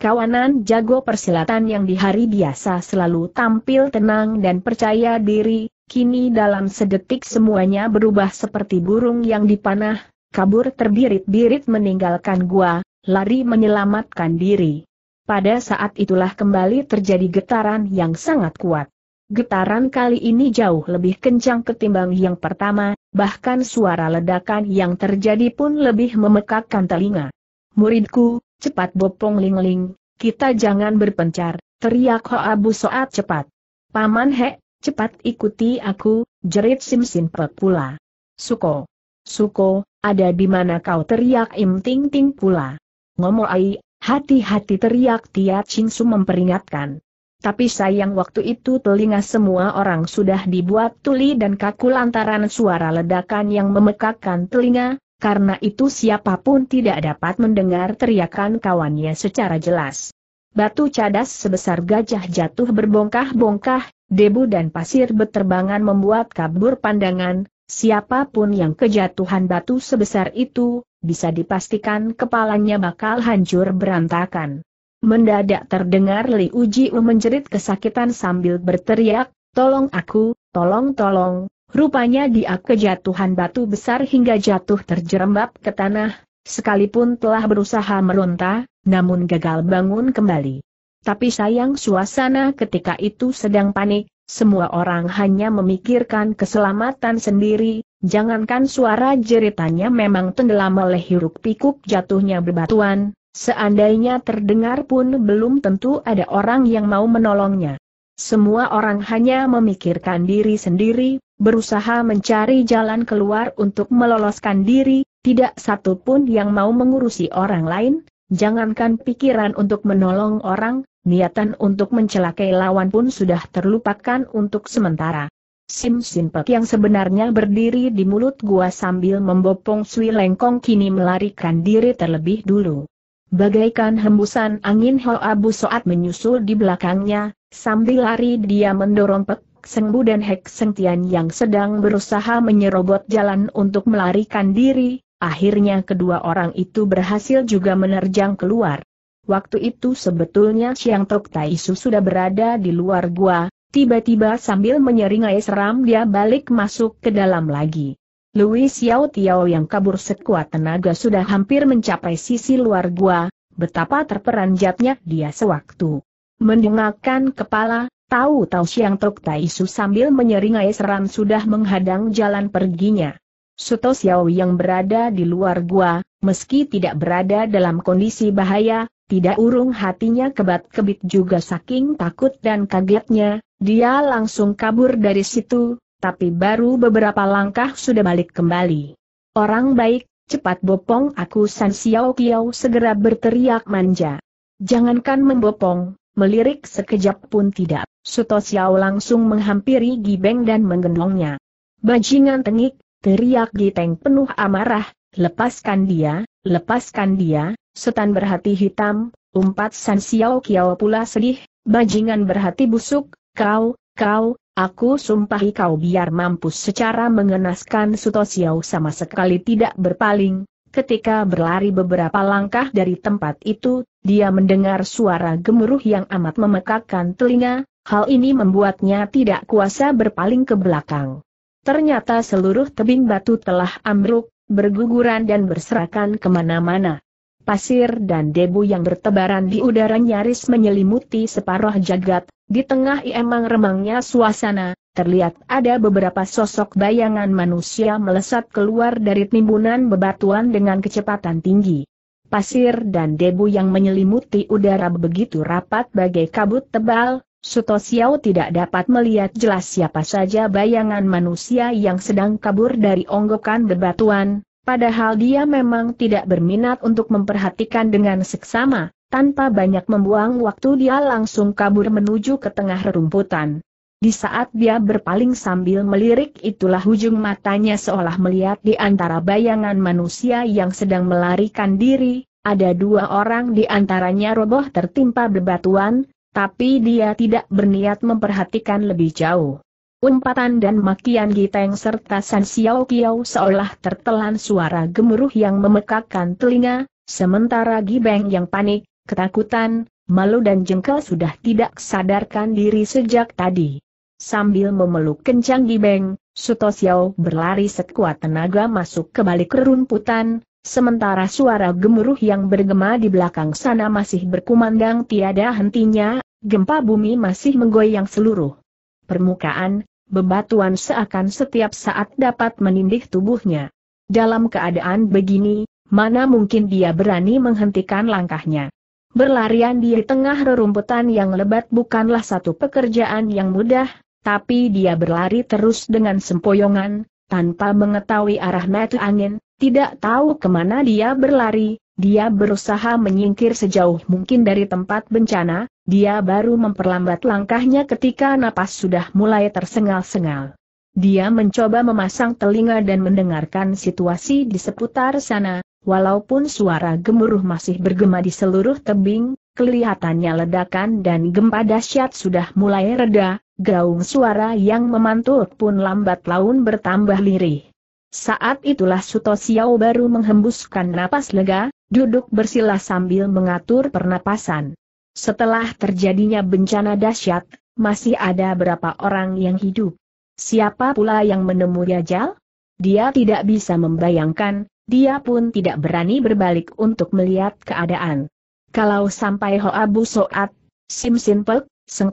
Kawanan jago persilatan yang di hari biasa selalu tampil tenang dan percaya diri, Kini dalam sedetik semuanya berubah seperti burung yang dipanah, kabur terbirit-birit meninggalkan gua, lari menyelamatkan diri. Pada saat itulah kembali terjadi getaran yang sangat kuat. Getaran kali ini jauh lebih kencang ketimbang yang pertama, bahkan suara ledakan yang terjadi pun lebih memekakkan telinga. Muridku, cepat bopong lingling, kita jangan berpencar, teriak Hoa Soat cepat. Paman Hek, Cepat ikuti aku, jerit Simsin pula. Suko. Suko, ada di mana kau teriak Im Ting Ting pula. Ngomong ai, hati-hati teriak Tia Ching Su memperingatkan. Tapi sayang waktu itu telinga semua orang sudah dibuat tuli dan kaku lantaran suara ledakan yang memekakkan telinga, karena itu siapapun tidak dapat mendengar teriakan kawannya secara jelas. Batu cadas sebesar gajah jatuh berbongkah-bongkah, debu dan pasir beterbangan membuat kabur pandangan, siapapun yang kejatuhan batu sebesar itu, bisa dipastikan kepalanya bakal hancur berantakan. Mendadak terdengar Li Uji menjerit kesakitan sambil berteriak, tolong aku, tolong tolong, Rupanya dia kejatuhan batu besar hingga jatuh terjerembab ke tanah, sekalipun telah berusaha meronta, namun gagal bangun kembali. Tapi sayang suasana ketika itu sedang panik, semua orang hanya memikirkan keselamatan sendiri, jangankan suara jeritannya memang tenggelam oleh hiruk pikuk jatuhnya bebatuan, seandainya terdengar pun belum tentu ada orang yang mau menolongnya. Semua orang hanya memikirkan diri sendiri, berusaha mencari jalan keluar untuk meloloskan diri, tidak satu pun yang mau mengurusi orang lain, Jangankan pikiran untuk menolong orang, niatan untuk mencelakai lawan pun sudah terlupakan untuk sementara. Sim Simpek yang sebenarnya berdiri di mulut gua sambil membopong Sui Lengkong kini melarikan diri terlebih dulu. Bagaikan hembusan angin Ho Abu Soat menyusul di belakangnya, sambil lari dia mendorong Pek Sengbu dan Hek Tian yang sedang berusaha menyerobot jalan untuk melarikan diri, Akhirnya kedua orang itu berhasil juga menerjang keluar. Waktu itu sebetulnya Siang Tok Taisu sudah berada di luar gua, tiba-tiba sambil menyeringai seram dia balik masuk ke dalam lagi. Louis Xiao Tiao yang kabur sekuat tenaga sudah hampir mencapai sisi luar gua, betapa terperanjatnya dia sewaktu. mendengarkan kepala, tahu-tahu Siang Tok Taisu sambil menyeringai seram sudah menghadang jalan perginya. Suto Xiao yang berada di luar gua, meski tidak berada dalam kondisi bahaya, tidak urung hatinya kebat-kebit juga saking takut dan kagetnya, dia langsung kabur dari situ, tapi baru beberapa langkah sudah balik kembali. Orang baik, cepat bopong aku San Xiao Kiao segera berteriak manja. Jangankan membopong, melirik sekejap pun tidak. Suto Xiao langsung menghampiri Gibeng dan menggendongnya. Bajingan tengik, teriak Giteng penuh amarah, lepaskan dia, lepaskan dia, setan berhati hitam, umpat San Xiao Kiao pula sedih, bajingan berhati busuk, kau, kau, aku sumpahi kau biar mampus secara mengenaskan Suto Xiao sama sekali tidak berpaling. Ketika berlari beberapa langkah dari tempat itu, dia mendengar suara gemuruh yang amat memekakkan telinga, hal ini membuatnya tidak kuasa berpaling ke belakang. Ternyata seluruh tebing batu telah ambruk, berguguran dan berserakan kemana-mana. Pasir dan debu yang bertebaran di udara nyaris menyelimuti separuh jagat, di tengah emang remangnya suasana, terlihat ada beberapa sosok bayangan manusia melesat keluar dari timbunan bebatuan dengan kecepatan tinggi. Pasir dan debu yang menyelimuti udara begitu rapat bagai kabut tebal, Suto Xiao tidak dapat melihat jelas siapa saja bayangan manusia yang sedang kabur dari onggokan bebatuan, padahal dia memang tidak berminat untuk memperhatikan dengan seksama, tanpa banyak membuang waktu dia langsung kabur menuju ke tengah rerumputan. Di saat dia berpaling sambil melirik itulah ujung matanya seolah melihat di antara bayangan manusia yang sedang melarikan diri, ada dua orang di antaranya roboh tertimpa bebatuan, tapi dia tidak berniat memperhatikan lebih jauh. Umpatan dan makian Giteng serta San Xiao Kiao seolah tertelan suara gemuruh yang memekakkan telinga, sementara Gibeng yang panik, ketakutan, malu dan jengkel sudah tidak sadarkan diri sejak tadi. Sambil memeluk kencang Gibeng, Suto Xiao berlari sekuat tenaga masuk ke balik kerumputan, Sementara suara gemuruh yang bergema di belakang sana masih berkumandang tiada hentinya, gempa bumi masih menggoyang seluruh permukaan, bebatuan seakan setiap saat dapat menindih tubuhnya. Dalam keadaan begini, mana mungkin dia berani menghentikan langkahnya. Berlarian di tengah rerumputan yang lebat bukanlah satu pekerjaan yang mudah, tapi dia berlari terus dengan sempoyongan, tanpa mengetahui arah mata angin, tidak tahu kemana dia berlari, dia berusaha menyingkir sejauh mungkin dari tempat bencana, dia baru memperlambat langkahnya ketika napas sudah mulai tersengal-sengal. Dia mencoba memasang telinga dan mendengarkan situasi di seputar sana, walaupun suara gemuruh masih bergema di seluruh tebing, kelihatannya ledakan dan gempa dahsyat sudah mulai reda, Gaung suara yang memantul pun lambat laun bertambah lirih. Saat itulah Suto Xiao baru menghembuskan napas lega, duduk bersila sambil mengatur pernapasan. Setelah terjadinya bencana dahsyat, masih ada berapa orang yang hidup. Siapa pula yang menemui ajal? Dia tidak bisa membayangkan, dia pun tidak berani berbalik untuk melihat keadaan. Kalau sampai Hoa Bu Soat, Sim Sin Pek, Seng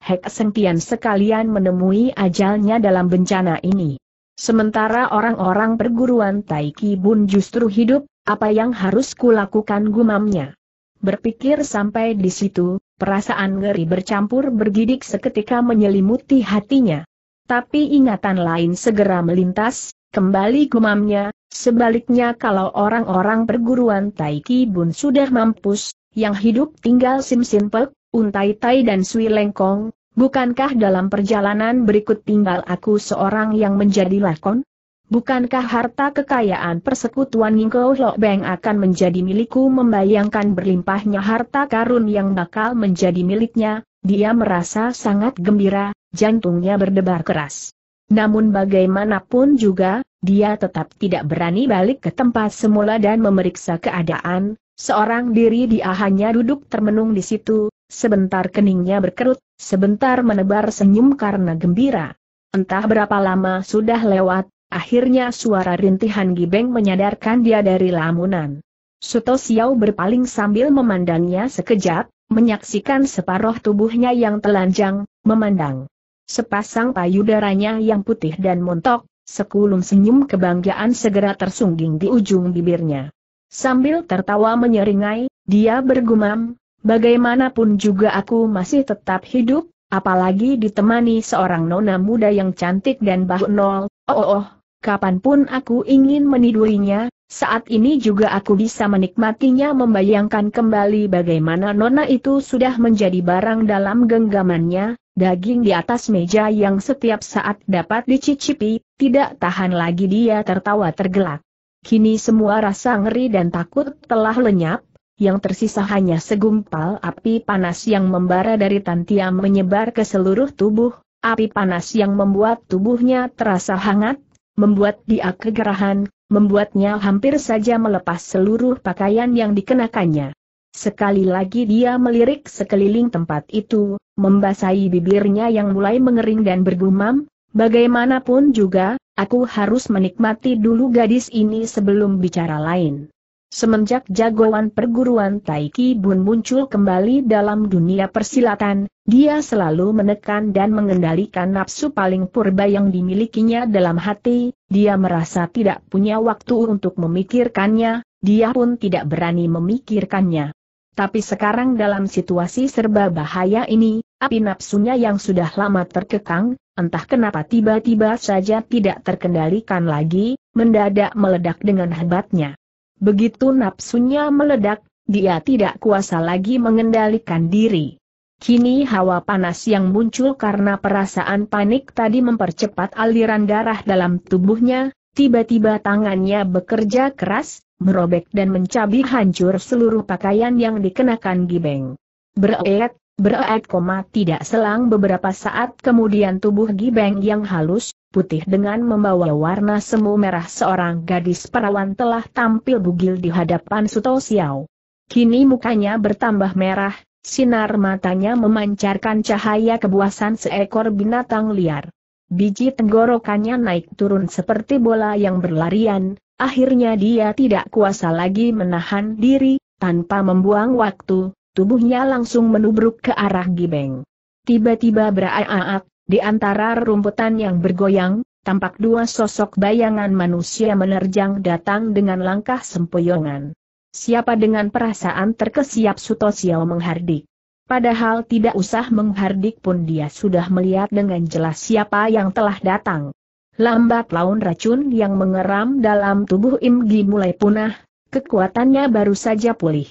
Hek Sentian sekalian menemui ajalnya dalam bencana ini. Sementara orang-orang perguruan Taiki Bun justru hidup, apa yang harus kulakukan gumamnya. Berpikir sampai di situ, perasaan ngeri bercampur bergidik seketika menyelimuti hatinya. Tapi ingatan lain segera melintas, kembali gumamnya, sebaliknya kalau orang-orang perguruan Taiki Bun sudah mampus, yang hidup tinggal Sim Pek, Untai Tai dan Sui Lengkong, bukankah dalam perjalanan berikut tinggal aku seorang yang menjadi lakon? Bukankah harta kekayaan persekutuan Ningkou Beng akan menjadi milikku membayangkan berlimpahnya harta karun yang bakal menjadi miliknya, dia merasa sangat gembira, jantungnya berdebar keras. Namun bagaimanapun juga, dia tetap tidak berani balik ke tempat semula dan memeriksa keadaan, seorang diri dia hanya duduk termenung di situ, Sebentar keningnya berkerut, sebentar menebar senyum karena gembira. Entah berapa lama sudah lewat, akhirnya suara rintihan Gibeng menyadarkan dia dari lamunan. Suto Xiao berpaling sambil memandangnya sekejap, menyaksikan separuh tubuhnya yang telanjang, memandang. Sepasang payudaranya yang putih dan montok, sekulum senyum kebanggaan segera tersungging di ujung bibirnya. Sambil tertawa menyeringai, dia bergumam, Bagaimanapun juga aku masih tetap hidup, apalagi ditemani seorang nona muda yang cantik dan bahunol. oh oh oh, kapanpun aku ingin menidurinya, saat ini juga aku bisa menikmatinya membayangkan kembali bagaimana nona itu sudah menjadi barang dalam genggamannya, daging di atas meja yang setiap saat dapat dicicipi, tidak tahan lagi dia tertawa tergelak. Kini semua rasa ngeri dan takut telah lenyap, yang tersisa hanya segumpal api panas yang membara dari Tantia menyebar ke seluruh tubuh, api panas yang membuat tubuhnya terasa hangat, membuat dia kegerahan, membuatnya hampir saja melepas seluruh pakaian yang dikenakannya. Sekali lagi dia melirik sekeliling tempat itu, membasahi bibirnya yang mulai mengering dan bergumam, bagaimanapun juga, aku harus menikmati dulu gadis ini sebelum bicara lain. Semenjak jagoan perguruan Taiki Bun muncul kembali dalam dunia persilatan, dia selalu menekan dan mengendalikan nafsu paling purba yang dimilikinya dalam hati, dia merasa tidak punya waktu untuk memikirkannya, dia pun tidak berani memikirkannya. Tapi sekarang dalam situasi serba bahaya ini, api nafsunya yang sudah lama terkekang, entah kenapa tiba-tiba saja tidak terkendalikan lagi, mendadak meledak dengan hebatnya. Begitu nafsunya meledak, dia tidak kuasa lagi mengendalikan diri. Kini hawa panas yang muncul karena perasaan panik tadi mempercepat aliran darah dalam tubuhnya, tiba-tiba tangannya bekerja keras, merobek dan mencabik hancur seluruh pakaian yang dikenakan Gibeng. Bereet, bereet, tidak selang beberapa saat kemudian tubuh Gibeng yang halus, putih dengan membawa warna semu merah seorang gadis perawan telah tampil bugil di hadapan Suto Xiao. Kini mukanya bertambah merah, sinar matanya memancarkan cahaya kebuasan seekor binatang liar. Biji tenggorokannya naik turun seperti bola yang berlarian, akhirnya dia tidak kuasa lagi menahan diri, tanpa membuang waktu, tubuhnya langsung menubruk ke arah Gibeng. Tiba-tiba beraak di antara rumputan yang bergoyang, tampak dua sosok bayangan manusia menerjang datang dengan langkah sempoyongan. Siapa dengan perasaan terkesiap Suto Sutosio menghardik. Padahal tidak usah menghardik pun dia sudah melihat dengan jelas siapa yang telah datang. Lambat laun racun yang mengeram dalam tubuh Imgi mulai punah, kekuatannya baru saja pulih.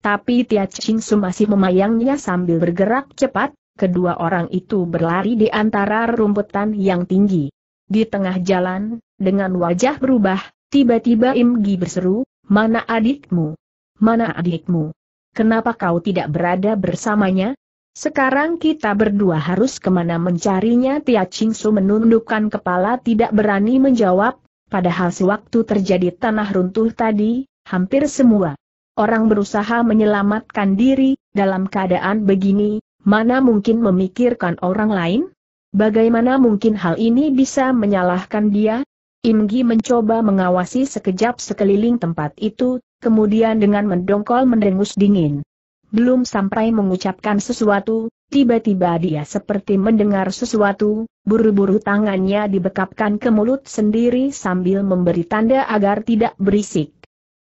Tapi Tia Ching Su masih memayangnya sambil bergerak cepat, kedua orang itu berlari di antara rumputan yang tinggi. Di tengah jalan, dengan wajah berubah, tiba-tiba Imgi berseru, mana adikmu? Mana adikmu? Kenapa kau tidak berada bersamanya? Sekarang kita berdua harus kemana mencarinya Tia Chingsu menundukkan kepala tidak berani menjawab, padahal sewaktu terjadi tanah runtuh tadi, hampir semua orang berusaha menyelamatkan diri, dalam keadaan begini, Mana mungkin memikirkan orang lain? Bagaimana mungkin hal ini bisa menyalahkan dia? Imgi mencoba mengawasi sekejap sekeliling tempat itu, kemudian dengan mendongkol mendengus dingin. Belum sampai mengucapkan sesuatu, tiba-tiba dia seperti mendengar sesuatu, buru-buru tangannya dibekapkan ke mulut sendiri sambil memberi tanda agar tidak berisik.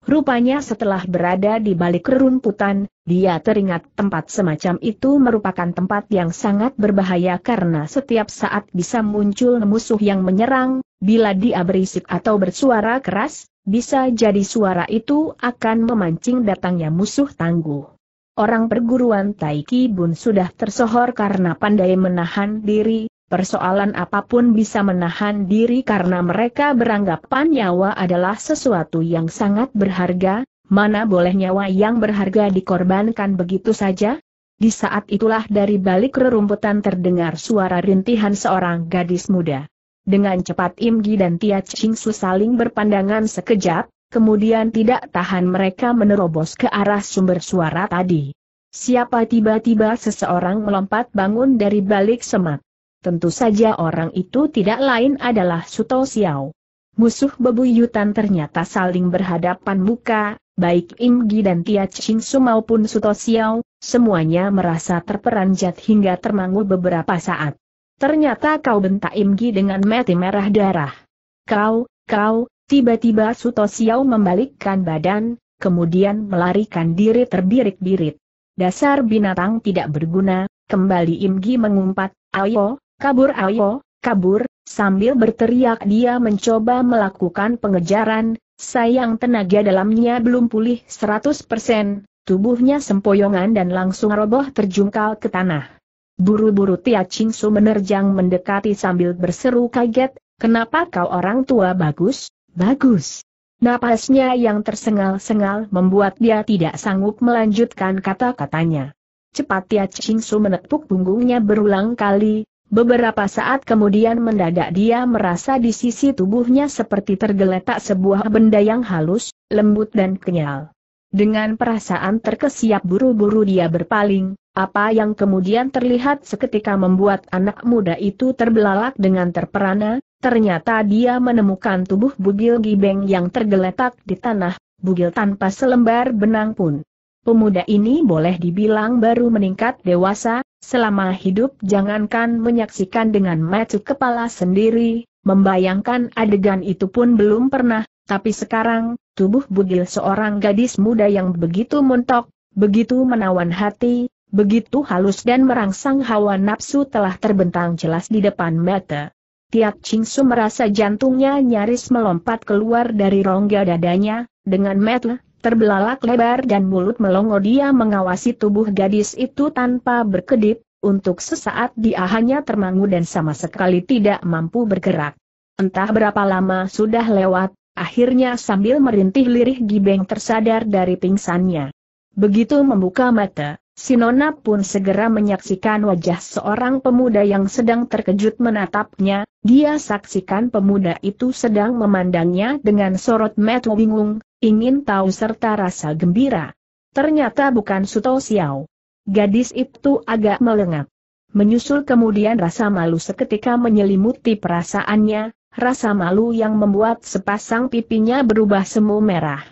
Rupanya setelah berada di balik rerumputan, dia teringat tempat semacam itu merupakan tempat yang sangat berbahaya karena setiap saat bisa muncul musuh yang menyerang, bila dia berisik atau bersuara keras, bisa jadi suara itu akan memancing datangnya musuh tangguh. Orang perguruan Taiki Bun sudah tersohor karena pandai menahan diri, persoalan apapun bisa menahan diri karena mereka beranggapan nyawa adalah sesuatu yang sangat berharga, mana boleh nyawa yang berharga dikorbankan begitu saja? Di saat itulah dari balik rerumputan terdengar suara rintihan seorang gadis muda. Dengan cepat Im Gi dan Tia Ching Su saling berpandangan sekejap, kemudian tidak tahan mereka menerobos ke arah sumber suara tadi. Siapa tiba-tiba seseorang melompat bangun dari balik semak. Tentu saja orang itu tidak lain adalah Suto Xiao. Musuh bebuyutan ternyata saling berhadapan muka, baik Im Gi dan Tia Ching Su maupun Suto Xiao, semuanya merasa terperanjat hingga termangu beberapa saat. Ternyata kau bentak Im Gi dengan mati merah darah. Kau, kau, tiba-tiba Suto Xiao membalikkan badan, kemudian melarikan diri terbirik-birit. Dasar binatang tidak berguna, kembali Imgi mengumpat, ayo, Kabur ayo, kabur, sambil berteriak dia mencoba melakukan pengejaran, sayang tenaga dalamnya belum pulih 100%, tubuhnya sempoyongan dan langsung roboh terjungkal ke tanah. Buru-buru Tia Ching Su menerjang mendekati sambil berseru kaget, kenapa kau orang tua bagus, bagus. Napasnya yang tersengal-sengal membuat dia tidak sanggup melanjutkan kata-katanya. Cepat Tia Ching Su menepuk punggungnya berulang kali, Beberapa saat kemudian mendadak dia merasa di sisi tubuhnya seperti tergeletak sebuah benda yang halus, lembut dan kenyal. Dengan perasaan terkesiap buru-buru dia berpaling, apa yang kemudian terlihat seketika membuat anak muda itu terbelalak dengan terperana, ternyata dia menemukan tubuh bugil gibeng yang tergeletak di tanah, bugil tanpa selembar benang pun. Pemuda ini boleh dibilang baru meningkat dewasa, Selama hidup jangankan menyaksikan dengan mata kepala sendiri, membayangkan adegan itu pun belum pernah, tapi sekarang, tubuh bugil seorang gadis muda yang begitu montok, begitu menawan hati, begitu halus dan merangsang hawa nafsu telah terbentang jelas di depan mata. Ching Chingsu merasa jantungnya nyaris melompat keluar dari rongga dadanya, dengan mata terbelalak lebar dan mulut melongo dia mengawasi tubuh gadis itu tanpa berkedip, untuk sesaat dia hanya termangu dan sama sekali tidak mampu bergerak. Entah berapa lama sudah lewat, akhirnya sambil merintih lirih Gibeng tersadar dari pingsannya. Begitu membuka mata, Sinona pun segera menyaksikan wajah seorang pemuda yang sedang terkejut menatapnya, dia saksikan pemuda itu sedang memandangnya dengan sorot mata bingung, ingin tahu serta rasa gembira. Ternyata bukan Suto Xiao. Gadis itu agak melengak. Menyusul kemudian rasa malu seketika menyelimuti perasaannya, rasa malu yang membuat sepasang pipinya berubah semu merah.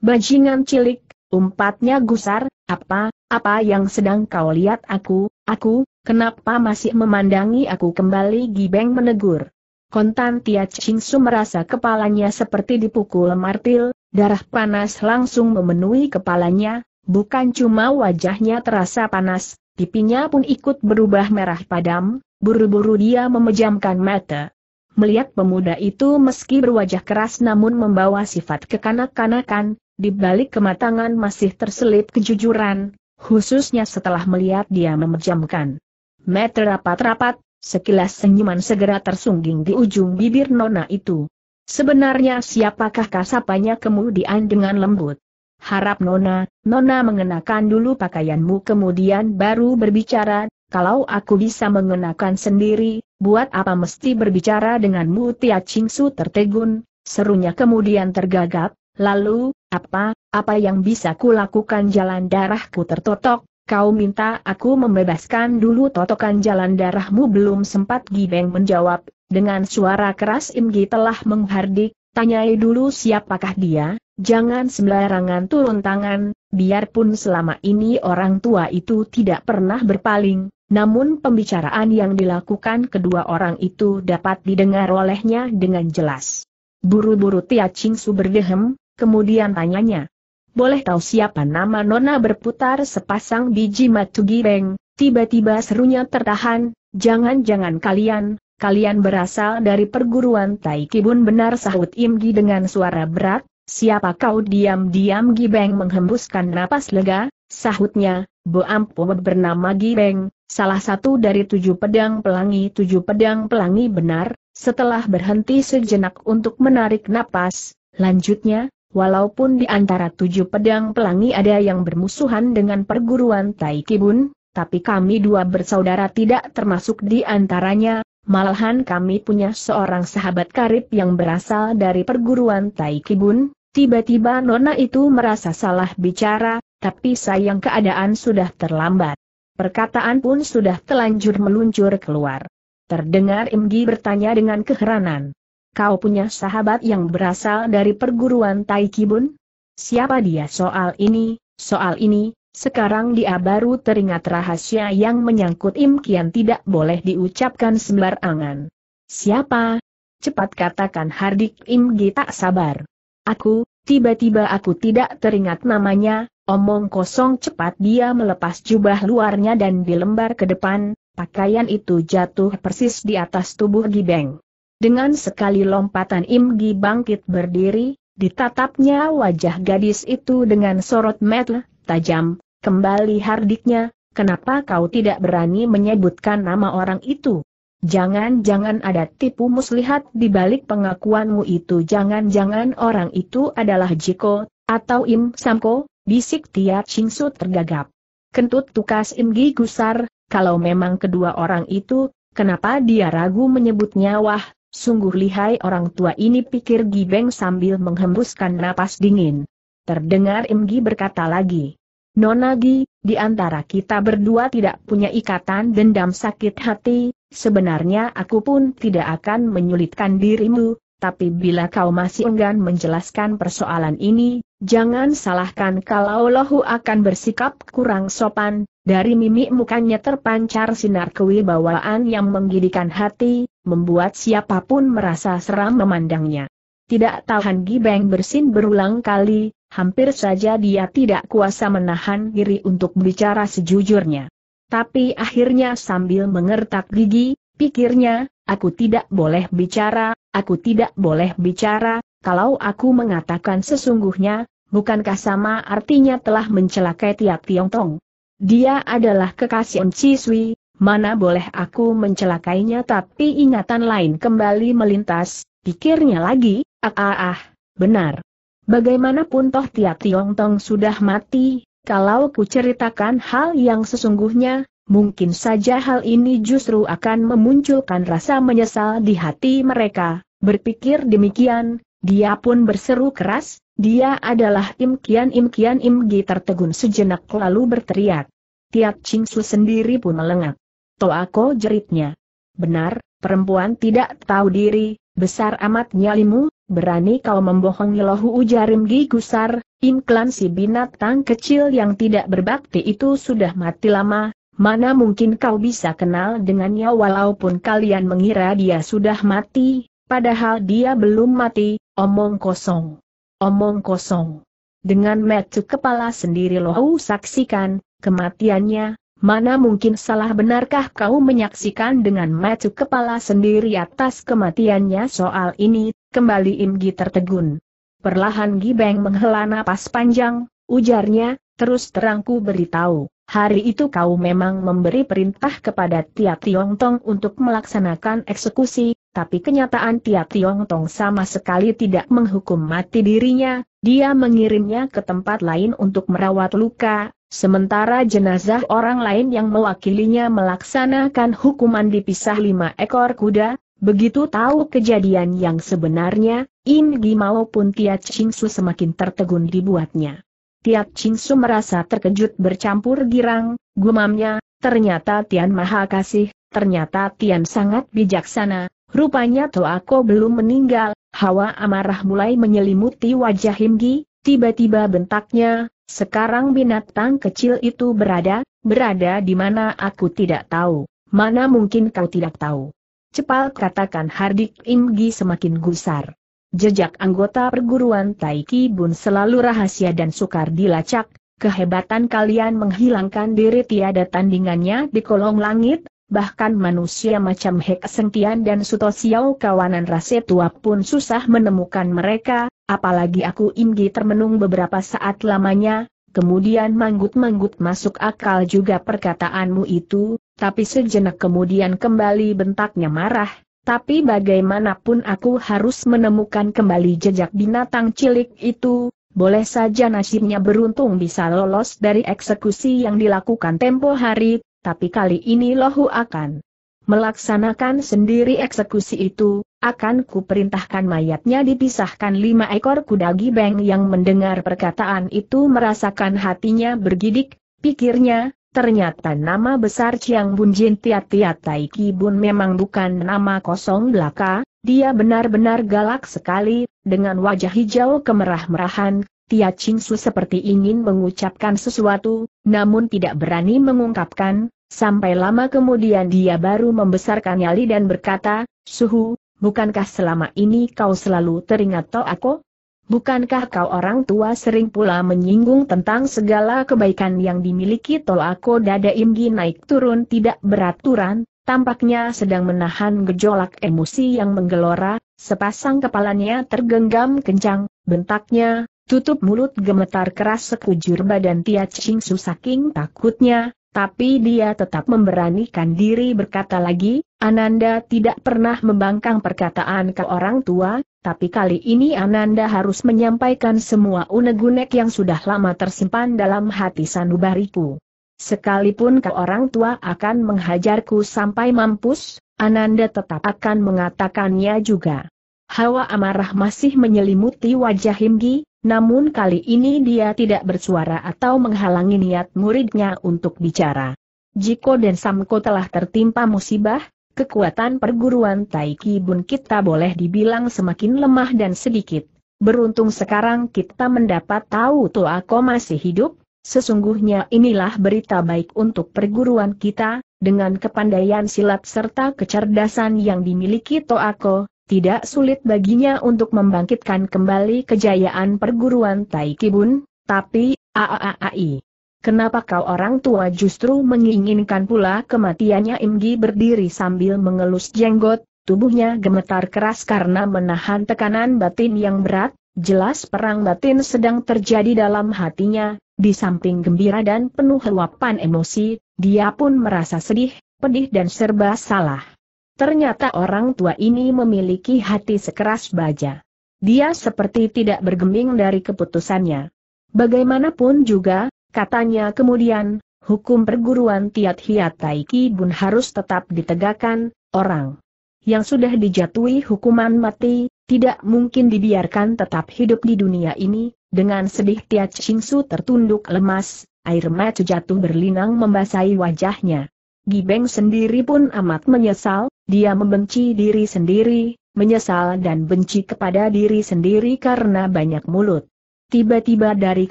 Bajingan cilik, umpatnya gusar, apa, apa yang sedang kau lihat aku, aku, kenapa masih memandangi aku kembali Gibeng menegur. Kontan Tia Ching Su merasa kepalanya seperti dipukul martil, Darah panas langsung memenuhi kepalanya, bukan cuma wajahnya terasa panas, pipinya pun ikut berubah merah padam, buru-buru dia memejamkan mata. Melihat pemuda itu meski berwajah keras namun membawa sifat kekanak-kanakan, di balik kematangan masih terselip kejujuran, khususnya setelah melihat dia memejamkan. Mata rapat-rapat, sekilas senyuman segera tersungging di ujung bibir nona itu. Sebenarnya siapakah kasapanya kemudian dengan lembut? Harap Nona, Nona mengenakan dulu pakaianmu kemudian baru berbicara, kalau aku bisa mengenakan sendiri, buat apa mesti berbicara denganmu Tia Chingsu tertegun, serunya kemudian tergagap, lalu, apa, apa yang bisa kulakukan jalan darahku tertotok, Kau minta aku membebaskan dulu totokan jalan darahmu belum sempat Gibeng menjawab, dengan suara keras Imgi telah menghardik, tanyai dulu siapakah dia, jangan sembarangan turun tangan, biarpun selama ini orang tua itu tidak pernah berpaling, namun pembicaraan yang dilakukan kedua orang itu dapat didengar olehnya dengan jelas. Buru-buru Tia Su berdehem, kemudian tanyanya. Boleh tahu siapa nama Nona berputar sepasang biji matu gireng, tiba-tiba serunya tertahan, jangan-jangan kalian, kalian berasal dari perguruan Taikibun benar sahut Imgi dengan suara berat, siapa kau diam-diam Gibeng menghembuskan napas lega, sahutnya, Bo Ampo bernama Gibeng, salah satu dari tujuh pedang pelangi tujuh pedang pelangi benar, setelah berhenti sejenak untuk menarik napas, lanjutnya, Walaupun di antara tujuh pedang pelangi ada yang bermusuhan dengan perguruan Taikibun, tapi kami dua bersaudara tidak termasuk di antaranya, Malahan kami punya seorang sahabat karib yang berasal dari perguruan Taikibun, tiba-tiba Nona itu merasa salah bicara, tapi sayang keadaan sudah terlambat. Perkataan pun sudah telanjur meluncur keluar. Terdengar Imgi bertanya dengan keheranan. Kau punya sahabat yang berasal dari perguruan Taikibun? Siapa dia soal ini, soal ini, sekarang dia baru teringat rahasia yang menyangkut Im Kian tidak boleh diucapkan sembarangan. Siapa? Cepat katakan Hardik Im Gi tak sabar. Aku, tiba-tiba aku tidak teringat namanya, omong kosong cepat dia melepas jubah luarnya dan dilembar ke depan, pakaian itu jatuh persis di atas tubuh Gibeng. Dengan sekali lompatan Im Gi bangkit berdiri, ditatapnya wajah gadis itu dengan sorot mata tajam, Kembali hardiknya, kenapa kau tidak berani menyebutkan nama orang itu? Jangan-jangan ada tipu muslihat di balik pengakuanmu itu jangan-jangan orang itu adalah Jiko, atau Im Samko, bisik Tia Chingsu tergagap. Kentut tukas Im Gi Gusar, kalau memang kedua orang itu, kenapa dia ragu menyebutnya wah, sungguh lihai orang tua ini pikir Gibeng sambil menghembuskan napas dingin. Terdengar Imgi berkata lagi. Nonagi, di antara kita berdua tidak punya ikatan dendam sakit hati, sebenarnya aku pun tidak akan menyulitkan dirimu, tapi bila kau masih enggan menjelaskan persoalan ini, jangan salahkan kalau lohu akan bersikap kurang sopan, dari mimik mukanya terpancar sinar kewibawaan yang menggidikan hati, membuat siapapun merasa seram memandangnya. Tidak tahan Gibeng bersin berulang kali, hampir saja dia tidak kuasa menahan diri untuk bicara sejujurnya. Tapi akhirnya sambil mengertak gigi, pikirnya, aku tidak boleh bicara, aku tidak boleh bicara, kalau aku mengatakan sesungguhnya, bukankah sama artinya telah mencelakai tiap Tong? Dia adalah kekasih Enci Sui, mana boleh aku mencelakainya tapi ingatan lain kembali melintas, pikirnya lagi, Ah ah ah, benar. Bagaimanapun toh Tia Tiong Tong sudah mati, kalau ku ceritakan hal yang sesungguhnya, mungkin saja hal ini justru akan memunculkan rasa menyesal di hati mereka. Berpikir demikian, dia pun berseru keras, dia adalah Im Kian Im Kian Im Gi tertegun sejenak lalu berteriak. Tiap Ching Su sendiri pun melengak. Toako jeritnya. Benar, perempuan tidak tahu diri, besar amat nyalimu, Berani kau membohongi lohu ujarim Gi Gusar, inklan si binatang kecil yang tidak berbakti itu sudah mati lama, mana mungkin kau bisa kenal dengannya walaupun kalian mengira dia sudah mati, padahal dia belum mati, omong kosong. Omong kosong. Dengan metu kepala sendiri lohu saksikan, kematiannya, mana mungkin salah benarkah kau menyaksikan dengan metu kepala sendiri atas kematiannya soal ini, Kembali Im Gi tertegun. Perlahan Gibeng menghela napas panjang, ujarnya, terus terangku beritahu, hari itu kau memang memberi perintah kepada Tia Tiong Tong untuk melaksanakan eksekusi, tapi kenyataan Tia Tiong Tong sama sekali tidak menghukum mati dirinya, dia mengirimnya ke tempat lain untuk merawat luka, sementara jenazah orang lain yang mewakilinya melaksanakan hukuman dipisah lima ekor kuda, Begitu tahu kejadian yang sebenarnya, In Gi maupun Tiat Chingsu semakin tertegun dibuatnya. Tiat Chingsu merasa terkejut bercampur girang, gumamnya, ternyata Tian Maha Kasih, ternyata Tian sangat bijaksana, rupanya Toako belum meninggal, hawa amarah mulai menyelimuti wajah Himgi, tiba-tiba bentaknya, sekarang binatang kecil itu berada, berada di mana aku tidak tahu, mana mungkin kau tidak tahu. Cepat katakan Hardik Imgi semakin gusar. Jejak anggota perguruan Taiki Bun selalu rahasia dan sukar dilacak, kehebatan kalian menghilangkan diri tiada tandingannya di kolong langit, bahkan manusia macam Hek Sentian dan Suto Siau kawanan rase tua pun susah menemukan mereka, apalagi aku Imgi termenung beberapa saat lamanya, Kemudian manggut-manggut masuk akal juga perkataanmu itu, tapi sejenak kemudian kembali bentaknya marah, tapi bagaimanapun aku harus menemukan kembali jejak binatang cilik itu, boleh saja nasibnya beruntung bisa lolos dari eksekusi yang dilakukan tempo hari, tapi kali ini lohu akan melaksanakan sendiri eksekusi itu, akan kuperintahkan mayatnya dipisahkan lima ekor kuda gibeng yang mendengar perkataan itu merasakan hatinya bergidik, pikirnya, ternyata nama besar Chiang Bun Jin Tiat Tiat Tai Ki Bun memang bukan nama kosong belaka, dia benar-benar galak sekali, dengan wajah hijau kemerah-merahan, Tia Ching Su seperti ingin mengucapkan sesuatu, namun tidak berani mengungkapkan, Sampai lama kemudian dia baru membesarkan nyali dan berkata, Suhu, bukankah selama ini kau selalu teringat aku? Bukankah kau orang tua sering pula menyinggung tentang segala kebaikan yang dimiliki aku dada Imgi naik turun tidak beraturan, tampaknya sedang menahan gejolak emosi yang menggelora, sepasang kepalanya tergenggam kencang, bentaknya, tutup mulut gemetar keras sekujur badan Tia Ching saking takutnya, tapi dia tetap memberanikan diri berkata lagi, Ananda tidak pernah membangkang perkataan ke orang tua, tapi kali ini Ananda harus menyampaikan semua unek-unek yang sudah lama tersimpan dalam hati sanubariku. Sekalipun ke orang tua akan menghajarku sampai mampus, Ananda tetap akan mengatakannya juga. Hawa amarah masih menyelimuti wajah Himgi, namun kali ini dia tidak bersuara atau menghalangi niat muridnya untuk bicara. Jiko dan Samko telah tertimpa musibah, kekuatan perguruan Taiki Bun kita boleh dibilang semakin lemah dan sedikit. Beruntung sekarang kita mendapat tahu Toako masih hidup, sesungguhnya inilah berita baik untuk perguruan kita, dengan kepandaian silat serta kecerdasan yang dimiliki Toako, tidak sulit baginya untuk membangkitkan kembali kejayaan perguruan Taikibun, tapi, aaai. Kenapa kau orang tua justru menginginkan pula kematiannya Imgi berdiri sambil mengelus jenggot, tubuhnya gemetar keras karena menahan tekanan batin yang berat, jelas perang batin sedang terjadi dalam hatinya, di samping gembira dan penuh luapan emosi, dia pun merasa sedih, pedih dan serba salah. Ternyata orang tua ini memiliki hati sekeras baja. Dia seperti tidak bergeming dari keputusannya. Bagaimanapun juga, katanya kemudian, hukum perguruan Tiat Hiat Taiki Bun harus tetap ditegakkan, orang yang sudah dijatuhi hukuman mati, tidak mungkin dibiarkan tetap hidup di dunia ini, dengan sedih Tiat Shingsu tertunduk lemas, air mata jatuh berlinang membasahi wajahnya. Gibeng sendiri pun amat menyesal, dia membenci diri sendiri, menyesal dan benci kepada diri sendiri karena banyak mulut. Tiba-tiba dari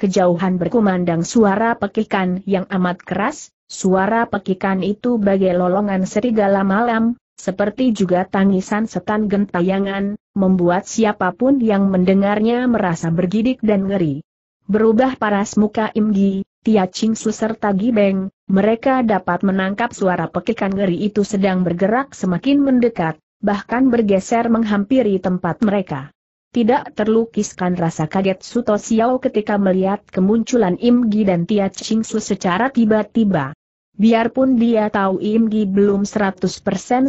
kejauhan berkumandang suara pekikan yang amat keras, suara pekikan itu bagai lolongan serigala malam, seperti juga tangisan setan gentayangan, membuat siapapun yang mendengarnya merasa bergidik dan ngeri. Berubah paras muka Imgi, Tia Ching Su serta Gibeng, mereka dapat menangkap suara pekikan ngeri itu sedang bergerak semakin mendekat, bahkan bergeser menghampiri tempat mereka. Tidak terlukiskan rasa kaget Suto Xiao ketika melihat kemunculan Im Gi dan Tia Ching Su secara tiba-tiba. Biarpun dia tahu Im Gi belum 100%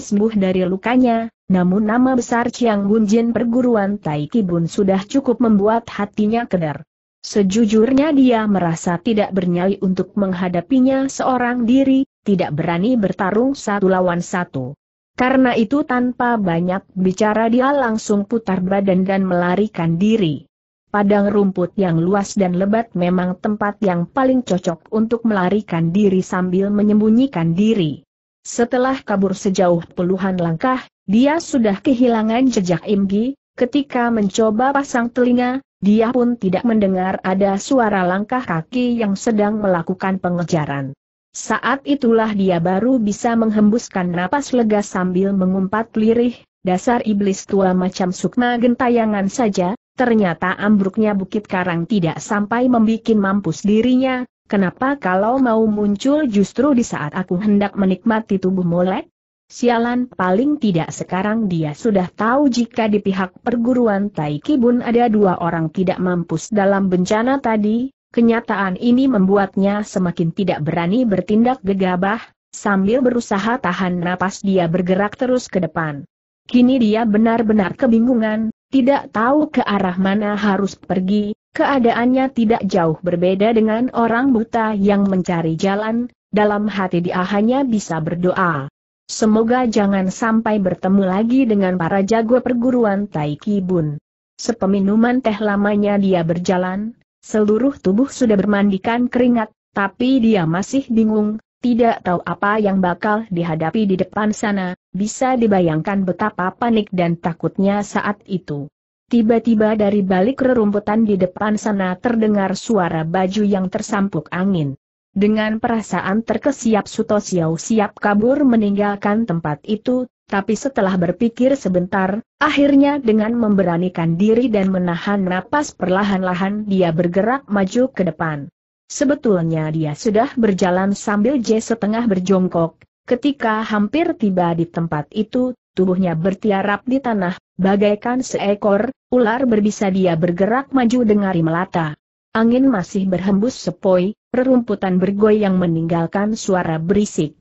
sembuh dari lukanya, namun nama besar Chiang Jin perguruan Tai Bun sudah cukup membuat hatinya keder. Sejujurnya dia merasa tidak bernyali untuk menghadapinya seorang diri, tidak berani bertarung satu lawan satu. Karena itu tanpa banyak bicara dia langsung putar badan dan melarikan diri. Padang rumput yang luas dan lebat memang tempat yang paling cocok untuk melarikan diri sambil menyembunyikan diri. Setelah kabur sejauh puluhan langkah, dia sudah kehilangan jejak Imgi, ketika mencoba pasang telinga, dia pun tidak mendengar ada suara langkah kaki yang sedang melakukan pengejaran. Saat itulah dia baru bisa menghembuskan napas lega sambil mengumpat lirih, dasar iblis tua macam sukma gentayangan saja, ternyata ambruknya Bukit Karang tidak sampai membuat mampus dirinya, kenapa kalau mau muncul justru di saat aku hendak menikmati tubuh molek? Sialan paling tidak sekarang dia sudah tahu jika di pihak perguruan Taikibun ada dua orang tidak mampus dalam bencana tadi, kenyataan ini membuatnya semakin tidak berani bertindak gegabah, sambil berusaha tahan napas dia bergerak terus ke depan. Kini dia benar-benar kebingungan, tidak tahu ke arah mana harus pergi, keadaannya tidak jauh berbeda dengan orang buta yang mencari jalan, dalam hati dia hanya bisa berdoa. Semoga jangan sampai bertemu lagi dengan para jago perguruan Taiki Bun. Sepeminuman teh lamanya dia berjalan, seluruh tubuh sudah bermandikan keringat, tapi dia masih bingung, tidak tahu apa yang bakal dihadapi di depan sana, bisa dibayangkan betapa panik dan takutnya saat itu. Tiba-tiba dari balik rerumputan di depan sana terdengar suara baju yang tersampuk angin. Dengan perasaan terkesiap Suto Xiao siap kabur meninggalkan tempat itu, tapi setelah berpikir sebentar, akhirnya dengan memberanikan diri dan menahan napas perlahan-lahan dia bergerak maju ke depan. Sebetulnya dia sudah berjalan sambil J setengah berjongkok, ketika hampir tiba di tempat itu, tubuhnya bertiarap di tanah, bagaikan seekor, ular berbisa dia bergerak maju dengan melata. Angin masih berhembus sepoi, rerumputan bergoyang meninggalkan suara berisik.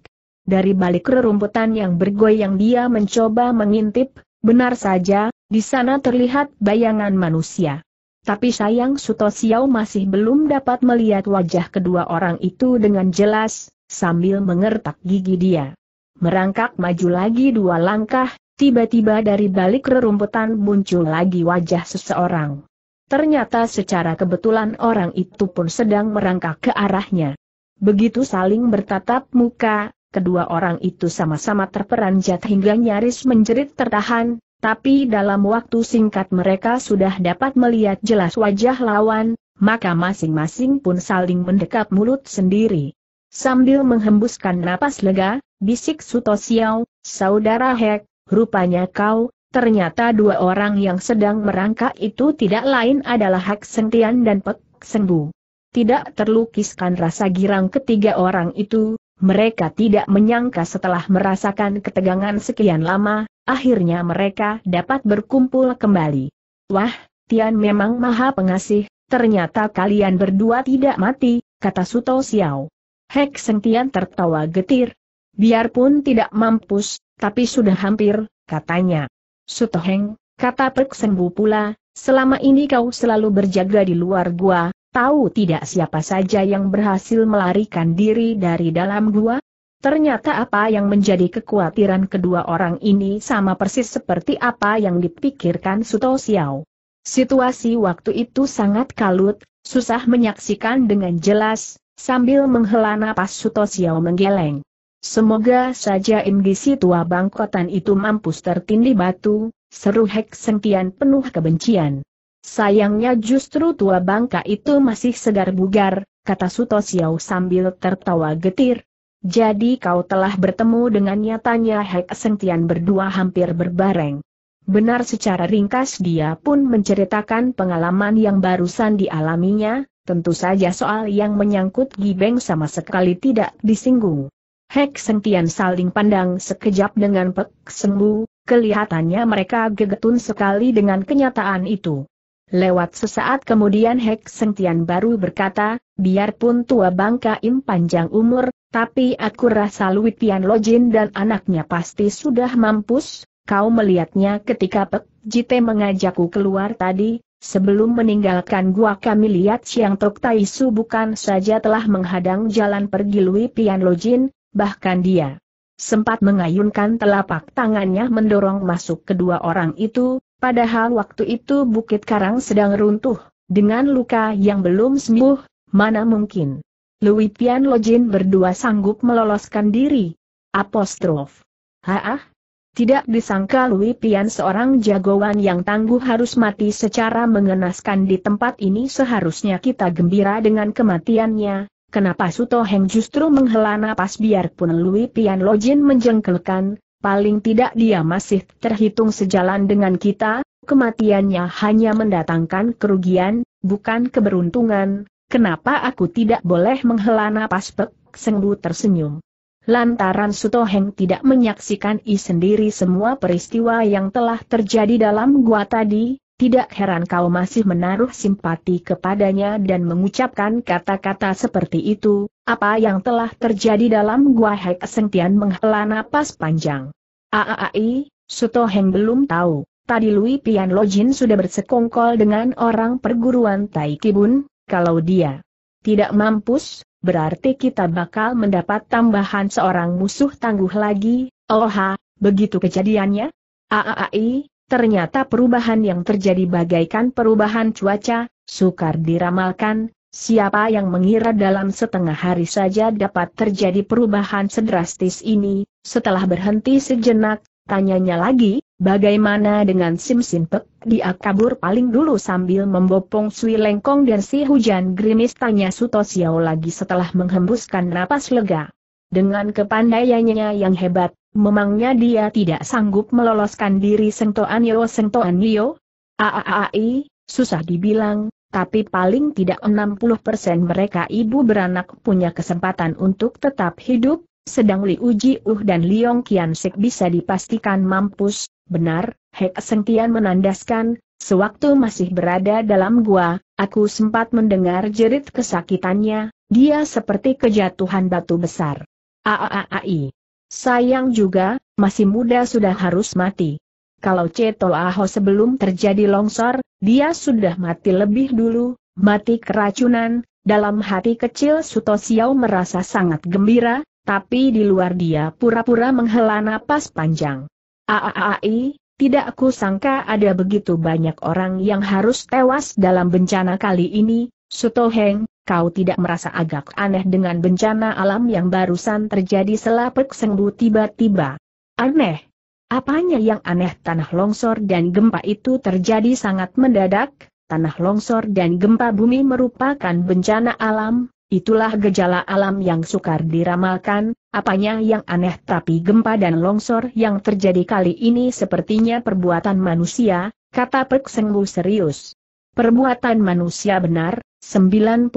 Dari balik rerumputan yang bergoyang dia mencoba mengintip, benar saja, di sana terlihat bayangan manusia. Tapi sayang Suto Xiao masih belum dapat melihat wajah kedua orang itu dengan jelas, sambil mengertak gigi dia. Merangkak maju lagi dua langkah, tiba-tiba dari balik rerumputan muncul lagi wajah seseorang. Ternyata secara kebetulan orang itu pun sedang merangkak ke arahnya. Begitu saling bertatap muka, kedua orang itu sama-sama terperanjat hingga nyaris menjerit tertahan, tapi dalam waktu singkat mereka sudah dapat melihat jelas wajah lawan, maka masing-masing pun saling mendekap mulut sendiri. Sambil menghembuskan napas lega, bisik Suto Siau, Saudara Hek, rupanya kau, Ternyata dua orang yang sedang merangkak itu tidak lain adalah Hak Sentian dan Pek Sengbu. Tidak terlukiskan rasa girang ketiga orang itu, mereka tidak menyangka setelah merasakan ketegangan sekian lama, akhirnya mereka dapat berkumpul kembali. Wah, Tian memang maha pengasih, ternyata kalian berdua tidak mati, kata Suto Xiao. Hek Sentian tertawa getir. Biarpun tidak mampus, tapi sudah hampir, katanya. Sutoheng, kata Perksembu pula, selama ini kau selalu berjaga di luar gua, tahu tidak siapa saja yang berhasil melarikan diri dari dalam gua? Ternyata apa yang menjadi kekhawatiran kedua orang ini sama persis seperti apa yang dipikirkan Suto Xiao. Situasi waktu itu sangat kalut, susah menyaksikan dengan jelas, sambil menghela napas Suto Xiao menggeleng. Semoga saja imgisi tua bangkotan itu mampus tertindih batu, seru Hek Sengkian penuh kebencian. Sayangnya justru tua bangka itu masih segar bugar, kata Suto Xiao sambil tertawa getir. Jadi kau telah bertemu dengan nyatanya Hek Sengkian berdua hampir berbareng. Benar secara ringkas dia pun menceritakan pengalaman yang barusan dialaminya, tentu saja soal yang menyangkut Gibeng sama sekali tidak disinggung. Hek sentian saling pandang sekejap dengan Pek Sembu, kelihatannya mereka gegetun sekali dengan kenyataan itu. Lewat sesaat kemudian Hek Sengtian baru berkata, biarpun tua bangka im panjang umur, tapi aku rasa Lui Pian Lojin dan anaknya pasti sudah mampus, kau melihatnya ketika Pek Jite mengajakku keluar tadi, Sebelum meninggalkan gua kami lihat Siang Tok Taisu bukan saja telah menghadang jalan pergi Lui Pian Lojin, bahkan dia sempat mengayunkan telapak tangannya mendorong masuk kedua orang itu, padahal waktu itu Bukit Karang sedang runtuh, dengan luka yang belum sembuh, mana mungkin. Louis Pian Lojin berdua sanggup meloloskan diri. Apostrof. Haah? Tidak disangka Louis Pian seorang jagoan yang tangguh harus mati secara mengenaskan di tempat ini seharusnya kita gembira dengan kematiannya, Kenapa Suto Heng justru menghela napas biarpun Lui Pian Lojin menjengkelkan, paling tidak dia masih terhitung sejalan dengan kita, kematiannya hanya mendatangkan kerugian, bukan keberuntungan, kenapa aku tidak boleh menghela napas Pek Sengbu tersenyum. Lantaran Suto Heng tidak menyaksikan i sendiri semua peristiwa yang telah terjadi dalam gua tadi, tidak heran kau masih menaruh simpati kepadanya dan mengucapkan kata-kata seperti itu, apa yang telah terjadi dalam gua Hek Sengtian menghela napas panjang. Aaai, Sutoheng belum tahu, tadi Lui Pian Lojin sudah bersekongkol dengan orang perguruan Taikibun, kalau dia tidak mampus, berarti kita bakal mendapat tambahan seorang musuh tangguh lagi, oh begitu kejadiannya? Aaai, Ternyata perubahan yang terjadi bagaikan perubahan cuaca, sukar diramalkan, siapa yang mengira dalam setengah hari saja dapat terjadi perubahan sedrastis ini, setelah berhenti sejenak, tanyanya lagi, bagaimana dengan Sim Simpek, dia kabur paling dulu sambil membopong Sui Lengkong dan si hujan gerimis tanya Suto Xiao lagi setelah menghembuskan napas lega. Dengan kepandaiannya yang hebat, memangnya dia tidak sanggup meloloskan diri sentuhan Yo sentuhan Yo? Aaai, susah dibilang, tapi paling tidak 60% mereka ibu beranak punya kesempatan untuk tetap hidup, sedang Li Uji Uh dan Liong Kian bisa dipastikan mampus, benar, Hek Sengtian menandaskan, sewaktu masih berada dalam gua, aku sempat mendengar jerit kesakitannya, dia seperti kejatuhan batu besar. Aaai. Sayang juga, masih muda sudah harus mati. Kalau Ceto Aho sebelum terjadi longsor, dia sudah mati lebih dulu, mati keracunan, dalam hati kecil Suto Xiao merasa sangat gembira, tapi di luar dia pura-pura menghela napas panjang. Aaai, tidak ku sangka ada begitu banyak orang yang harus tewas dalam bencana kali ini, Suto Heng, kau tidak merasa agak aneh dengan bencana alam yang barusan terjadi selapek sengbu tiba-tiba. Aneh. Apanya yang aneh tanah longsor dan gempa itu terjadi sangat mendadak, tanah longsor dan gempa bumi merupakan bencana alam, itulah gejala alam yang sukar diramalkan, apanya yang aneh tapi gempa dan longsor yang terjadi kali ini sepertinya perbuatan manusia, kata Pek Sengbu serius. Perbuatan manusia benar, 90%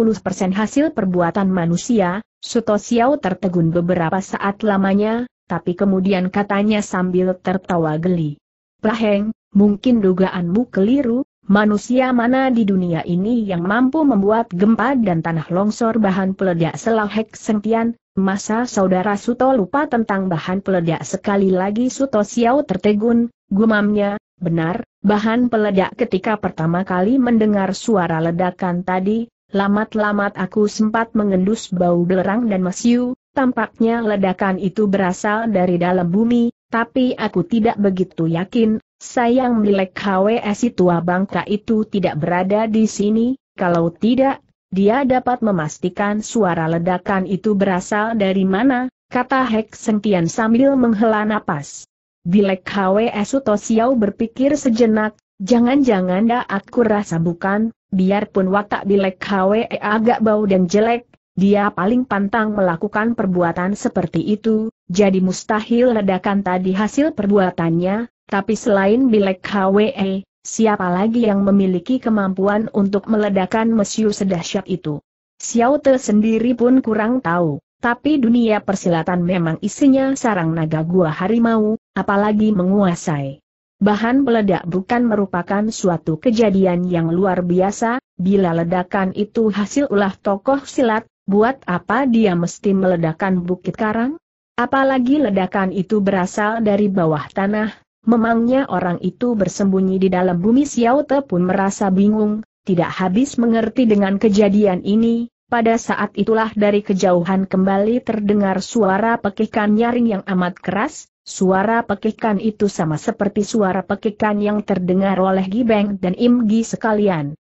hasil perbuatan manusia, Suto Xiao tertegun beberapa saat lamanya, tapi kemudian katanya sambil tertawa geli. Praheng, mungkin dugaanmu keliru, manusia mana di dunia ini yang mampu membuat gempa dan tanah longsor bahan peledak selahek sentian, masa saudara Suto lupa tentang bahan peledak sekali lagi Suto Xiao tertegun, gumamnya, Benar, bahan peledak ketika pertama kali mendengar suara ledakan tadi, lamat-lamat aku sempat mengendus bau belerang dan mesiu, tampaknya ledakan itu berasal dari dalam bumi, tapi aku tidak begitu yakin, sayang milik HWS tua bangka itu tidak berada di sini, kalau tidak, dia dapat memastikan suara ledakan itu berasal dari mana, kata Hek Sentian sambil menghela napas. Bilek HWS Utosiau berpikir sejenak, jangan-jangan dah aku rasa bukan, biarpun watak Bilek HWE agak bau dan jelek, dia paling pantang melakukan perbuatan seperti itu, jadi mustahil ledakan tadi hasil perbuatannya, tapi selain Bilek HWE, siapa lagi yang memiliki kemampuan untuk meledakan mesiu sedahsyat itu? Xiao Te sendiri pun kurang tahu, tapi dunia persilatan memang isinya sarang naga gua harimau, apalagi menguasai. Bahan peledak bukan merupakan suatu kejadian yang luar biasa, bila ledakan itu hasil ulah tokoh silat, buat apa dia mesti meledakan bukit karang? Apalagi ledakan itu berasal dari bawah tanah, memangnya orang itu bersembunyi di dalam bumi Xiaote pun merasa bingung, tidak habis mengerti dengan kejadian ini, pada saat itulah dari kejauhan kembali terdengar suara pekikan nyaring yang amat keras, Suara pekikan itu sama seperti suara pekikan yang terdengar oleh Gibeng dan Imgi sekalian.